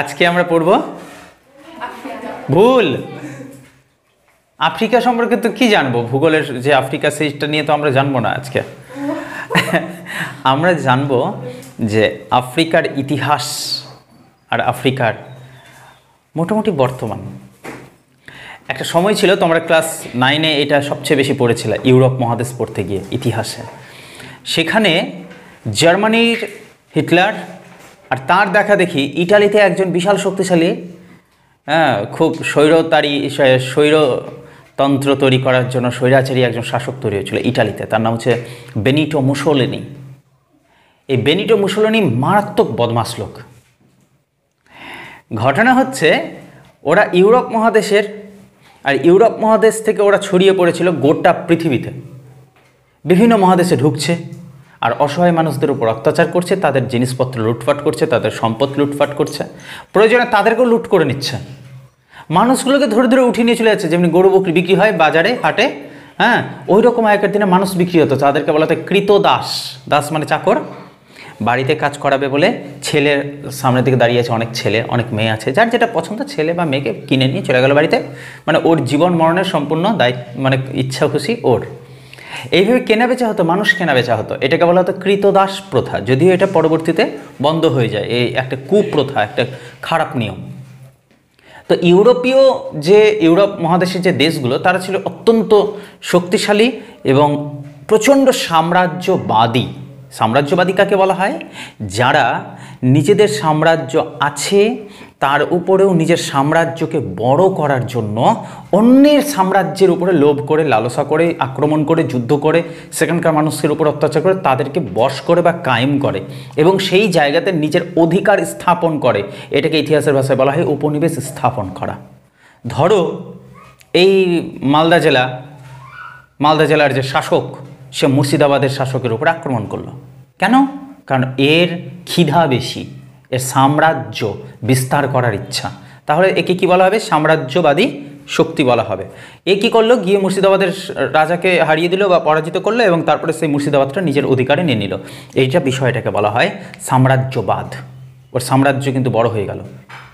আজকে আমরা পড়ব ভুল আফ্রিকা সম্পর্কে তো কি জানবো ভূগোলের যে আফ্রিকা সিরিজটা নিয়ে তো আমরা জানবো না আজকে আমরা জানবো যে আফ্রিকার ইতিহাস আর আফ্রিকার মোটামুটি বর্তমান একটা সময় ছিল তোমরা ক্লাস নাইনে এটা সবচেয়ে বেশি পড়েছিল ইউরোপ মহাদেশ পড়তে গিয়ে ইতিহাসে সেখানে জার্মানির হিটলার আর তার দেখা দেখি ইটালিতে একজন বিশাল শক্তিশালী হ্যাঁ খুব স্বৈরতারী স্বৈরতন্ত্র তৈরি করার জন্য স্বৈরাচারী একজন শাসক তৈরি হয়েছিল ইটালিতে তার নাম হচ্ছে বেনিটো মুসোলেনি এই বেনিটো মুসোলেনি মারাত্মক বদমাস লোক ঘটনা হচ্ছে ওরা ইউরোপ মহাদেশের আর ইউরোপ মহাদেশ থেকে ওরা ছড়িয়ে পড়েছিল গোটা পৃথিবীতে বিভিন্ন মহাদেশে ঢুকছে আর অসহায় মানুষদের উপর অত্যাচার করছে তাদের জিনিসপত্র লুটপাট করছে তাদের সম্পদ লুটপাট করছে প্রয়োজনে তাদেরকেও লুট করে নিচ্ছে মানুষগুলোকে ধরে ধরে উঠিয়ে নিয়ে চলে যাচ্ছে যেমনি গরু বকরি বিক্রি হয় বাজারে হাটে হ্যাঁ ওই রকম আগেকার দিনে মানুষ বিক্রি হতো তাদেরকে বলা হতো কৃত দাস দাস মানে চাকর বাড়িতে কাজ করাবে বলে ছেলের সামনের দিকে দাঁড়িয়ে আছে অনেক ছেলে অনেক মেয়ে আছে যার যেটা পছন্দ ছেলে বা মেয়েকে কিনে নিয়ে চলে গেল বাড়িতে মানে ওর জীবন মরণের সম্পূর্ণ দায়িত্ব মানে ইচ্ছা খুশি ওর এইভাবে কেনাবেচা হতো মানুষ কেনাবেচা হতো এটাকে বলা হতো কৃতদাস প্রথা যদিও এটা পরবর্তীতে বন্ধ হয়ে যায় এই একটা কুপ্রথা একটা খারাপ নিয়ম তো ইউরোপীয় যে ইউরোপ মহাদেশের যে দেশগুলো তারা ছিল অত্যন্ত শক্তিশালী এবং প্রচণ্ড সাম্রাজ্যবাদী সাম্রাজ্যবাদী কাকে বলা হয় যারা নিজেদের সাম্রাজ্য আছে তার উপরেও নিজের সাম্রাজ্যকে বড় করার জন্য অন্যের সাম্রাজ্যের উপরে লোভ করে লালসা করে আক্রমণ করে যুদ্ধ করে সেখানকার মানুষের উপর অত্যাচার করে তাদেরকে বশ করে বা কায়েম করে এবং সেই জায়গাতে নিজের অধিকার স্থাপন করে এটাকে ইতিহাসের ভাষায় বলা হয় উপনিবেশ স্থাপন করা ধরো এই মালদা জেলা মালদা জেলার যে শাসক সে মুর্শিদাবাদের শাসকের উপর আক্রমণ করলো কেন কারণ এর খিধা বেশি এর সাম্রাজ্য বিস্তার করার ইচ্ছা তাহলে একে কি বলা হবে সাম্রাজ্যবাদী শক্তি বলা হবে এ কী করলো গিয়ে মুর্শিদাবাদের রাজাকে হারিয়ে দিল বা পরাজিত করলো এবং তারপরে সেই মুর্শিদাবাদটা নিজের অধিকারে নিয়ে নিল এইটা বিষয়টাকে বলা হয় সাম্রাজ্যবাদ ওর সাম্রাজ্য কিন্তু বড় হয়ে গেল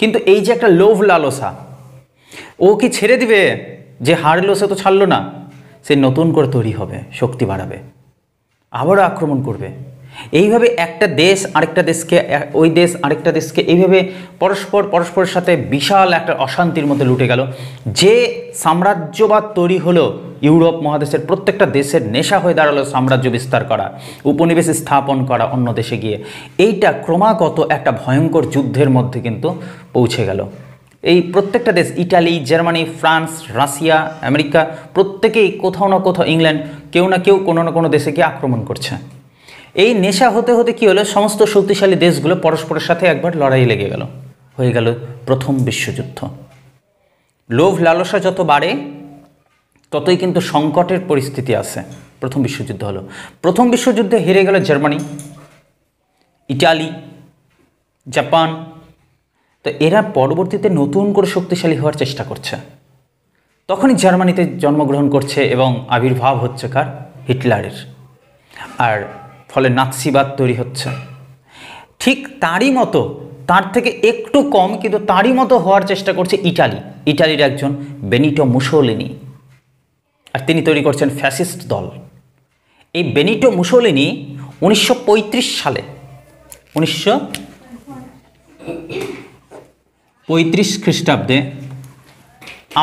কিন্তু এই যে একটা লোভ লালসা ও কি ছেড়ে দিবে যে হারলো সে তো ছাড়লো না সে নতুন করে তৈরি হবে শক্তি বাড়াবে আবারও আক্রমণ করবে এইভাবে একটা দেশ আরেকটা দেশকে ওই দেশ আরেকটা দেশকে এইভাবে পরস্পর পরস্পরের সাথে বিশাল একটা অশান্তির মধ্যে লুটে গেল যে সাম্রাজ্যবাদ তৈরি হলো ইউরোপ মহাদেশের প্রত্যেকটা দেশের নেশা হয়ে দাঁড়ালো সাম্রাজ্য বিস্তার করা উপনিবেশ স্থাপন করা অন্য দেশে গিয়ে এইটা ক্রমাগত একটা ভয়ঙ্কর যুদ্ধের মধ্যে কিন্তু পৌঁছে গেল এই প্রত্যেকটা দেশ Italy Germany France Russia America প্রত্যেকেই কোথাও না কোথাও ইংল্যান্ড কেউ না কেউ কোনো না কোনো দেশে গিয়ে আক্রমণ করছে এই নেশা হতে হতে কি হলো সমস্ত শক্তিশালী দেশগুলো পরস্পরের সাথে একবার লড়াই লেগে গেল হয়ে গেল প্রথম বিশ্বযুদ্ধ লোভ লালসা যত বাড়ে ততই কিন্তু সংকটের পরিস্থিতি আছে প্রথম বিশ্বযুদ্ধ হলো প্রথম বিশ্বযুদ্ধে হেরে গেল জার্মানি ইটালি জাপান তো এরা পরবর্তীতে নতুন করে শক্তিশালী হওয়ার চেষ্টা করছে তখনই জার্মানিতে জন্মগ্রহণ করছে এবং আবির্ভাব হচ্ছে কার হিটলারের আর ফলে নাৎসিবাদ তৈরি হচ্ছে ঠিক তারই মতো তার থেকে একটু কম কিন্তু তারই মতো হওয়ার চেষ্টা করছে ইটালি ইটালির একজন বেনিটো মুসোলিনি আর তিনি তৈরি করছেন ফ্যাসিস্ট দল এই বেনিটো মুসোলিনি উনিশশো সালে উনিশশো পঁয়ত্রিশ খ্রিস্টাব্দে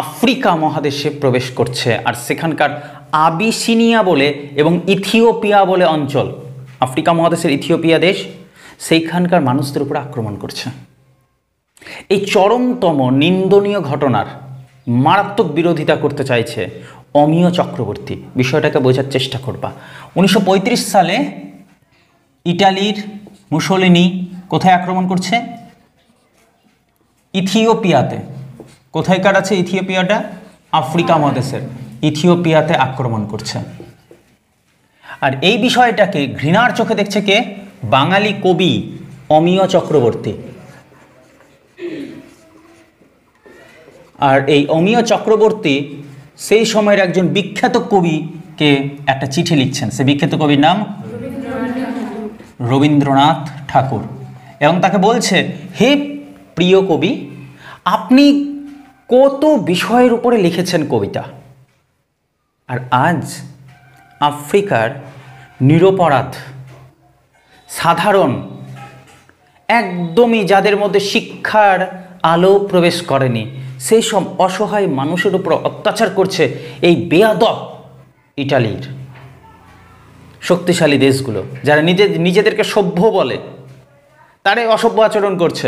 আফ্রিকা মহাদেশে প্রবেশ করছে আর সেখানকার আবিসিনিয়া বলে এবং ইথিওপিয়া বলে অঞ্চল আফ্রিকা মহাদেশের ইথিওপিয়া দেশ সেইখানকার মানুষদের উপর আক্রমণ করছে এই চরমতম নিন্দনীয় ঘটনার মারাত্মক বিরোধিতা করতে চাইছে অমিয় চক্রবর্তী বিষয়টাকে বোঝার চেষ্টা করবা উনিশশো সালে ইটালির মুসলিনি কোথায় আক্রমণ করছে ইথিওপিয়াতে কোথায়কার আছে ইথিওপিয়াটা আফ্রিকা মহাদেশের ইথিওপিয়াতে আক্রমণ করছে আর এই বিষয়টাকে ঘৃণার চোখে দেখছে কে বাঙালি কবি অমিয় চক্রবর্তী আর এই অমিয় চক্রবর্তী সেই সময়ের একজন বিখ্যাত কবিকে একটা চিঠি লিখছেন সে বিখ্যাত কবির নাম রবীন্দ্রনাথ ঠাকুর এবং তাকে বলছে হে প্রিয় কবি আপনি কত বিষয়ের উপরে লিখেছেন কবিতা আর আজ আফ্রিকার নিরপরাধ সাধারণ একদমই যাদের মধ্যে শিক্ষার আলো প্রবেশ করেনি সেই সব অসহায় মানুষের উপর অত্যাচার করছে এই বেয়াদব ইটালির শক্তিশালী দেশগুলো যারা নিজে নিজেদেরকে সভ্য বলে তারাই অসভ্য আচরণ করছে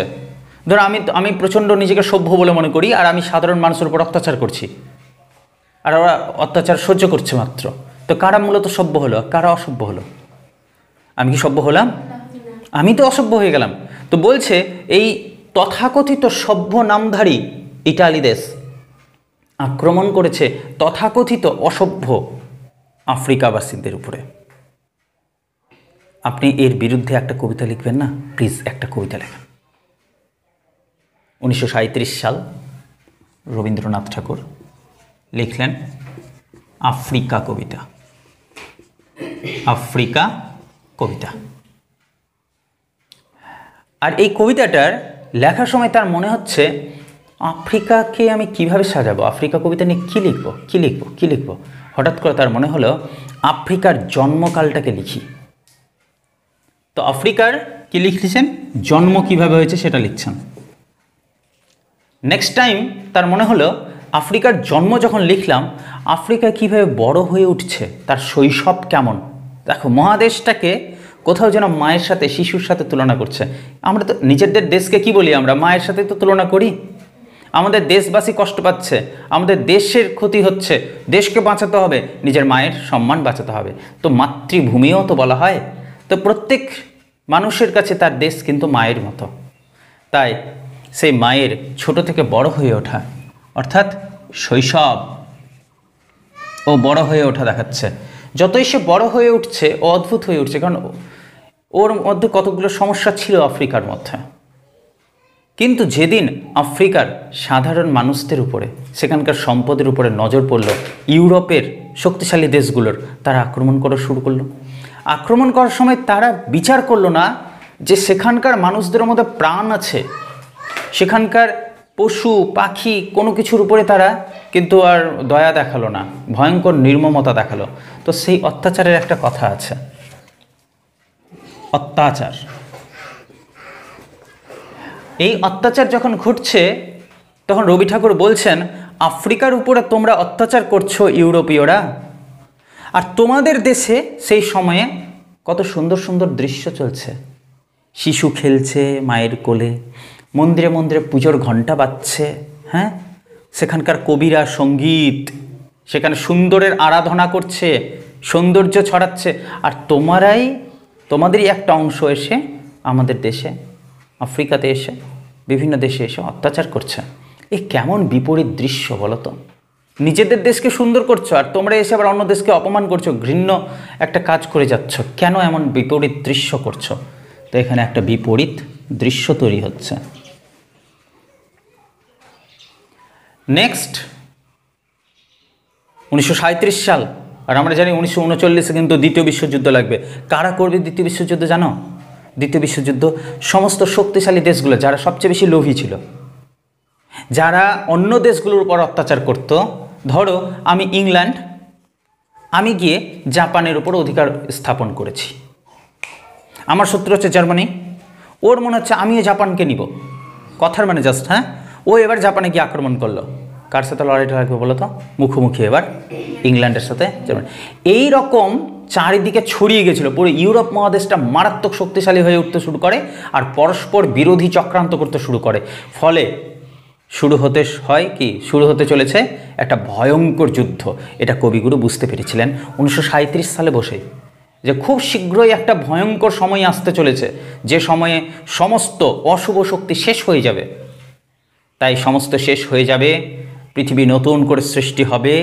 ধরো আমি আমি প্রচণ্ড নিজেকে সভ্য বলে মনে করি আর আমি সাধারণ মানুষের উপর অত্যাচার করছি আর ওরা অত্যাচার সহ্য করছে মাত্র তো কারা মূলত সভ্য হলো কারা অসভ্য হলো আমি কি সভ্য হলাম আমি তো অসভ্য হয়ে গেলাম তো বলছে এই তথাকথিত সভ্য নামধারী ইটালি দেশ আক্রমণ করেছে তথাকথিত অসভ্য আফ্রিকাবাসীদের উপরে আপনি এর বিরুদ্ধে একটা কবিতা লিখবেন না প্লিজ একটা কবিতা লেখেন উনিশশো সাল রবীন্দ্রনাথ ঠাকুর লিখলেন আফ্রিকা কবিতা আফ্রিকা কবিতা আর এই কবিতাটার লেখার সময় তার মনে হচ্ছে আফ্রিকাকে আমি কিভাবে সাজাবো আফ্রিকা কবিতা নিয়ে কী লিখবো কী লিখবো কী লিখবো হঠাৎ করে তার মনে হলো আফ্রিকার জন্মকালটাকে লিখি তো আফ্রিকার কি লিখেছেন জন্ম কিভাবে হয়েছে সেটা লিখছেন নেক্সট টাইম তার মনে হলো আফ্রিকার জন্ম যখন লিখলাম আফ্রিকা কিভাবে বড় হয়ে উঠছে তার শৈশব কেমন দেখো মহাদেশটাকে কোথাও যেন মায়ের সাথে শিশুর সাথে তুলনা করছে আমরা তো নিজেদের দেশকে কি বলি আমরা মায়ের সাথে তো তুলনা করি আমাদের দেশবাসী কষ্ট পাচ্ছে আমাদের দেশের ক্ষতি হচ্ছে দেশকে বাঁচাতে হবে নিজের মায়ের সম্মান বাঁচাতে হবে তো মাতৃভূমিও তো বলা হয় তো প্রত্যেক মানুষের কাছে তার দেশ কিন্তু মায়ের মতো তাই সেই মায়ের ছোট থেকে বড় হয়ে ওঠা অর্থাৎ শৈশব ও বড় হয়ে ওঠা দেখাচ্ছে যতই সে বড় হয়ে উঠছে ও অদ্ভুত হয়ে উঠছে কারণ ওর মধ্যে কতগুলো সমস্যা ছিল আফ্রিকার মধ্যে কিন্তু যেদিন আফ্রিকার সাধারণ মানুষদের উপরে সেখানকার সম্পদের উপরে নজর পড়ল ইউরোপের শক্তিশালী দেশগুলোর তারা আক্রমণ করা শুরু করলো আক্রমণ করার সময় তারা বিচার করলো না যে সেখানকার মানুষদের মধ্যে প্রাণ আছে সেখানকার পশু পাখি কোনো কিছুর উপরে তারা কিন্তু আর দয়া দেখালো না ভয়ঙ্কর নির্মমতা দেখালো তো সেই অত্যাচারের একটা কথা আছে অত্যাচার এই অত্যাচার যখন ঘটছে তখন রবি ঠাকুর বলছেন আফ্রিকার উপরে তোমরা অত্যাচার করছো ইউরোপীয়রা আর তোমাদের দেশে সেই সময়ে কত সুন্দর সুন্দর দৃশ্য চলছে শিশু খেলছে মায়ের কোলে মন্দিরে মন্দিরে পুজোর ঘণ্টা বাজছে হ্যাঁ সেখানকার কবিরা সঙ্গীত সেখানে সুন্দরের আরাধনা করছে সৌন্দর্য ছড়াচ্ছে আর তোমারাই তোমাদেরই একটা অংশ এসে আমাদের দেশে আফ্রিকাতে এসে বিভিন্ন দেশে এসে অত্যাচার করছে এ কেমন বিপরীত দৃশ্য বলো তো নিজেদের দেশকে সুন্দর করছো আর তোমরা এসে আবার অন্য দেশকে অপমান করছো ঘৃণ্য একটা কাজ করে যাচ্ছ কেন এমন বিপরীত দৃশ্য করছো তো এখানে একটা বিপরীত দৃশ্য তৈরি হচ্ছে নেক্সট উনিশশো সাল আর আমরা জানি উনিশশো উনচল্লিশে কিন্তু দ্বিতীয় বিশ্বযুদ্ধ লাগবে কারা করবে দ্বিতীয় বিশ্বযুদ্ধ জানো দ্বিতীয় বিশ্বযুদ্ধ সমস্ত শক্তিশালী দেশগুলো যারা সবচেয়ে বেশি লোভী ছিল যারা অন্য দেশগুলোর উপর অত্যাচার করত ধরো আমি ইংল্যান্ড আমি গিয়ে জাপানের উপর অধিকার স্থাপন করেছি আমার শত্রু হচ্ছে জার্মানি ওর মনে হচ্ছে আমিও জাপানকে নিব কথার মানে জাস্ট হ্যাঁ ও এবার জাপানে গিয়ে আক্রমণ করলো কার সাথে লড়াইটা লাগবে বলো তো মুখোমুখি এবার ইংল্যান্ডের সাথে জার্মানি এই রকম চারিদিকে ছড়িয়ে গেছিল পুরো ইউরোপ মহাদেশটা মারাত্মক শক্তিশালী হয়ে উঠতে শুরু করে আর পরস্পর বিরোধী চক্রান্ত করতে শুরু করে ফলে শুরু হতে হয় কি শুরু হতে চলেছে একটা ভয়ঙ্কর যুদ্ধ এটা কবিগুরু বুঝতে পেরেছিলেন উনিশশো সালে বসে যে খুব শীঘ্রই একটা ভয়ঙ্কর সময় আসতে চলেছে যে সময়ে সমস্ত অশুভ শক্তি শেষ হয়ে যাবে তাই সমস্ত শেষ হয়ে যাবে পৃথিবী নতুন করে সৃষ্টি হবে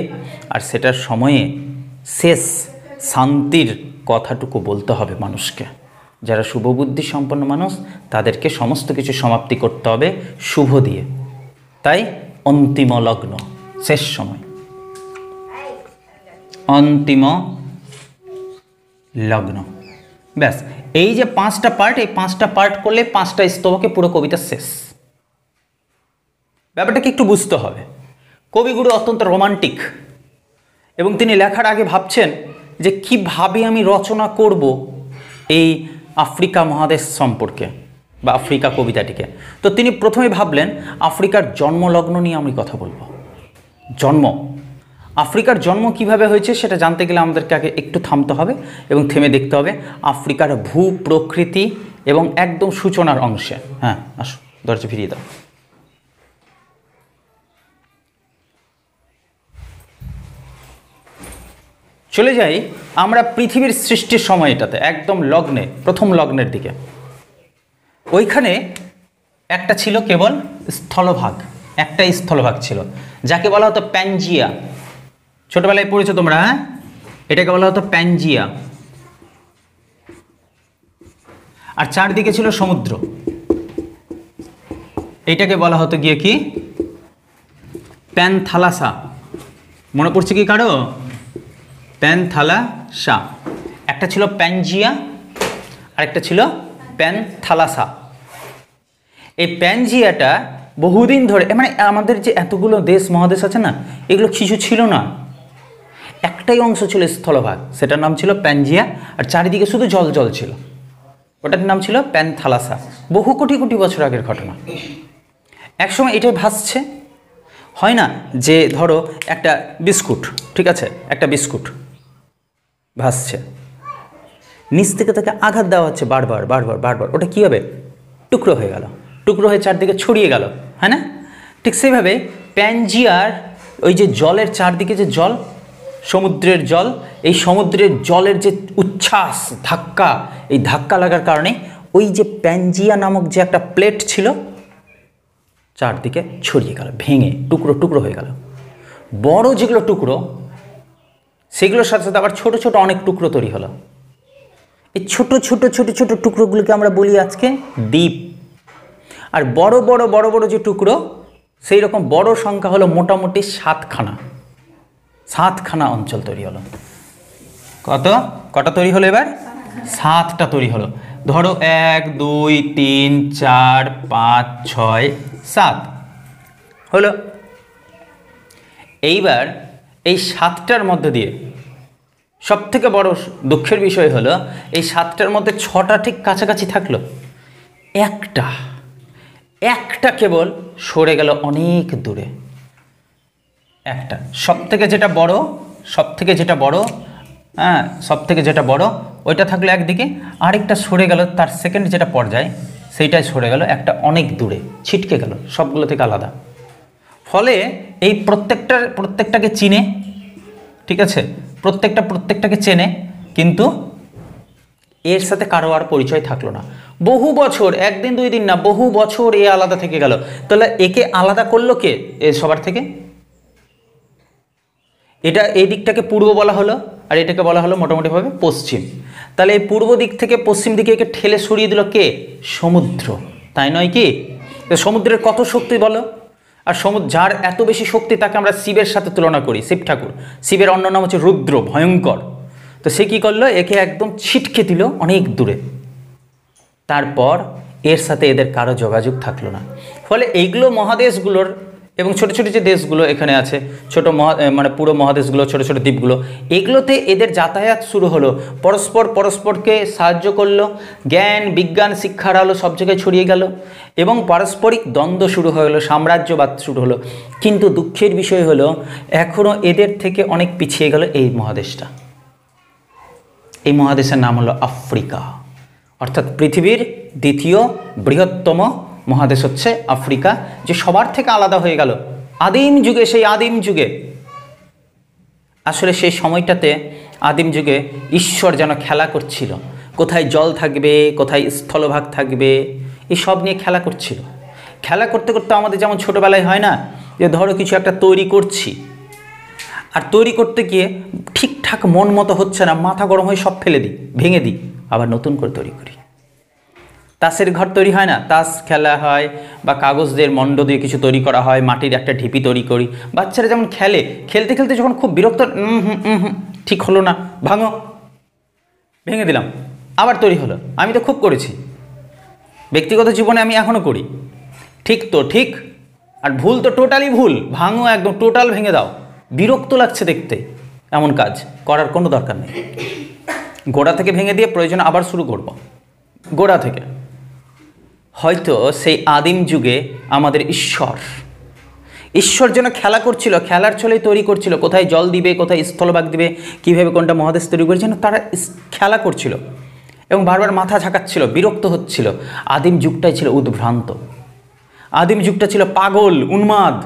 আর সেটার সময়ে শেষ শান্তির কথাটুকু বলতে হবে মানুষকে যারা শুভবুদ্ধি সম্পন্ন মানুষ তাদেরকে সমস্ত কিছু সমাপ্তি করতে হবে শুভ দিয়ে তাই অন্তিম লগ্ন শেষ সময় অন্তিম লগ্ন ব্যাস এই যে পাঁচটা পার্ট এই পাঁচটা পার্ট করলে পাঁচটা স্তবকে পুরো কবিতা শেষ ব্যাপারটাকে একটু বুঝতে হবে কবিগুরু অত্যন্ত রোমান্টিক এবং তিনি লেখার আগে ভাবছেন যে কীভাবে আমি রচনা করব এই আফ্রিকা মহাদেশ সম্পর্কে বা আফ্রিকা কবিতাটিকে তো তিনি প্রথমে ভাবলেন আফ্রিকার জন্মলগ্ন নিয়ে আমি কথা বলবো জন্ম আফ্রিকার জন্ম কিভাবে হয়েছে সেটা জানতে গেলে আমাদেরকে আগে একটু থামতে হবে এবং থেমে দেখতে হবে আফ্রিকার ভূ প্রকৃতি এবং একদম সূচনার অংশে হ্যাঁ আসো দরজা ফিরিয়ে দাও চলে যাই আমরা পৃথিবীর সৃষ্টির সময় এটাতে একদম লগ্নে প্রথম লগ্নের দিকে ওইখানে একটা ছিল কেবল স্থলভাগ একটা স্থলভাগ ছিল যাকে বলা হতো প্যাঞ্জিয়া ছোটোবেলায় পড়েছো তোমরা হ্যাঁ এটাকে বলা হতো প্যাঞ্জিয়া আর চারদিকে ছিল সমুদ্র এটাকে বলা হতো গিয়ে কি প্যানথালাসা মনে পড়ছে কি কারো প্যানথালাসা একটা ছিল প্যানজিয়া আরেকটা ছিল প্যানথালাসা এই প্যানজিয়াটা বহুদিন ধরে মানে আমাদের যে এতগুলো দেশ মহাদেশ আছে না এগুলো কিছু ছিল না একটাই অংশ ছিল স্থলভাগ সেটার নাম ছিল প্যানজিয়া আর চারিদিকে শুধু জল জল ছিল ওটার নাম ছিল প্যানথালাসা বহু কোটি কোটি বছর আগের ঘটনা একসময় এটাই ভাসছে হয় না যে ধরো একটা বিস্কুট ঠিক আছে একটা বিস্কুট ভাসছে নিচ থেকে তাকে আঘাত দেওয়া হচ্ছে বারবার বারবার বারবার ওটা কী হবে টুকরো হয়ে গেল টুকরো হয়ে চারদিকে ছড়িয়ে গেল হ্যাঁ না ঠিক সেইভাবে প্যানজিয়ার ওই যে জলের চারদিকে যে জল সমুদ্রের জল এই সমুদ্রের জলের যে উচ্ছ্বাস ধাক্কা এই ধাক্কা লাগার কারণে ওই যে প্যানজিয়া নামক যে একটা প্লেট ছিল চারদিকে ছড়িয়ে গেল ভেঙে টুকরো টুকরো হয়ে গেল বড় যেগুলো টুকরো সেগুলোর সাথে সাথে আবার ছোট ছোট অনেক টুকরো তৈরি হলো এই ছোট ছোট ছোট ছোট টুকরোগুলোকে আমরা বলি আজকে দ্বীপ আর বড় বড় বড় বড় যে টুকরো সেই রকম বড় সংখ্যা হলো মোটামুটি সাতখানা সাতখানা অঞ্চল তৈরি হলো কত কটা তৈরি হলো এবার সাতটা তৈরি হলো ধরো এক দুই তিন চার পাঁচ ছয় সাত হলো এইবার এই সাতটার মধ্যে দিয়ে সব থেকে বড় দুঃখের বিষয় হলো এই সাতটার মধ্যে ছটা ঠিক কাছাকাছি থাকলো একটা একটা কেবল সরে গেল অনেক দূরে একটা সবথেকে যেটা বড় সবথেকে যেটা বড় হ্যাঁ সব থেকে যেটা বড় ওইটা থাকলো একদিকে আরেকটা সরে গেল তার সেকেন্ড যেটা পর্যায় সেইটাই সরে গেল একটা অনেক দূরে ছিটকে গেল সবগুলো থেকে আলাদা ফলে এই প্রত্যেকটার প্রত্যেকটাকে চিনে ঠিক আছে প্রত্যেকটা প্রত্যেকটাকে চেনে কিন্তু এর সাথে কারো আর পরিচয় থাকলো না বহু বছর একদিন দুই দিন না বহু বছর এ আলাদা থেকে গেল তাহলে একে আলাদা করলো কে এ সবার থেকে এটা এই দিকটাকে পূর্ব বলা হলো আর এটাকে বলা হলো মোটামুটিভাবে পশ্চিম তাহলে এই পূর্ব দিক থেকে পশ্চিম দিকে একে ঠেলে সরিয়ে দিল কে সমুদ্র তাই নয় কি সমুদ্রের কত শক্তি বলো আর সমুদ্র যার এত বেশি শক্তি তাকে আমরা শিবের সাথে তুলনা করি শিব ঠাকুর শিবের অন্য নাম হচ্ছে রুদ্র ভয়ঙ্কর তো সে কী করলো একে একদম ছিটকে দিল অনেক দূরে তারপর এর সাথে এদের কারো যোগাযোগ থাকলো না ফলে এইগুলো মহাদেশগুলোর এবং ছোট ছোট যে দেশগুলো এখানে আছে ছোট মহা মানে পুরো মহাদেশগুলো ছোট ছোট দ্বীপগুলো এগুলোতে এদের যাতায়াত শুরু হলো পরস্পর পরস্পরকে সাহায্য করলো জ্ঞান বিজ্ঞান শিক্ষার আলো সব জায়গায় ছড়িয়ে গেল এবং পারস্পরিক দ্বন্দ্ব শুরু হয়ে গেলো সাম্রাজ্যবাদ শুরু হলো কিন্তু দুঃখের বিষয় হলো এখনও এদের থেকে অনেক পিছিয়ে গেল এই মহাদেশটা এই মহাদেশের নাম হলো আফ্রিকা অর্থাৎ পৃথিবীর দ্বিতীয় বৃহত্তম মহাদেশ হচ্ছে আফ্রিকা যে সবার থেকে আলাদা হয়ে গেল আদিম যুগে সেই আদিম যুগে আসলে সেই সময়টাতে আদিম যুগে ঈশ্বর যেন খেলা করছিল কোথায় জল থাকবে কোথায় স্থলভাগ থাকবে এসব নিয়ে খেলা করছিল খেলা করতে করতে আমাদের যেমন ছোটোবেলায় হয় না যে ধরো কিছু একটা তৈরি করছি আর তৈরি করতে গিয়ে ঠিকঠাক মন মতো হচ্ছে না মাথা গরম হয়ে সব ফেলে দিই ভেঙে দিই আবার নতুন করে তৈরি করি তাসের ঘর তৈরি হয় না তাস খেলা হয় বা কাগজ দিয়ে মণ্ড দিয়ে কিছু তৈরি করা হয় মাটির একটা ঢিপি তৈরি করি বাচ্চারা যেমন খেলে খেলতে খেলতে যখন খুব বিরক্ত ঠিক হলো না ভাঙো ভেঙে দিলাম আবার তৈরি হলো আমি তো খুব করেছি ব্যক্তিগত জীবনে আমি এখনও করি ঠিক তো ঠিক আর ভুল তো টোটালি ভুল ভাঙো একদম টোটাল ভেঙে দাও বিরক্ত লাগছে দেখতে এমন কাজ করার কোনো দরকার নেই গোড়া থেকে ভেঙে দিয়ে প্রয়োজন আবার শুরু করব গোড়া থেকে হয়তো সেই আদিম যুগে আমাদের ঈশ্বর ঈশ্বর যেন খেলা করছিল খেলার ছলে তৈরি করছিল কোথায় জল দিবে কোথায় স্থলভাগ দিবে কীভাবে কোনটা মহাদেশ তৈরি করে যেন তারা খেলা করছিল এবং বারবার মাথা ঝাঁকাচ্ছিল বিরক্ত হচ্ছিল আদিম যুগটাই ছিল উদ্ভ্রান্ত আদিম যুগটা ছিল পাগল উন্মাদ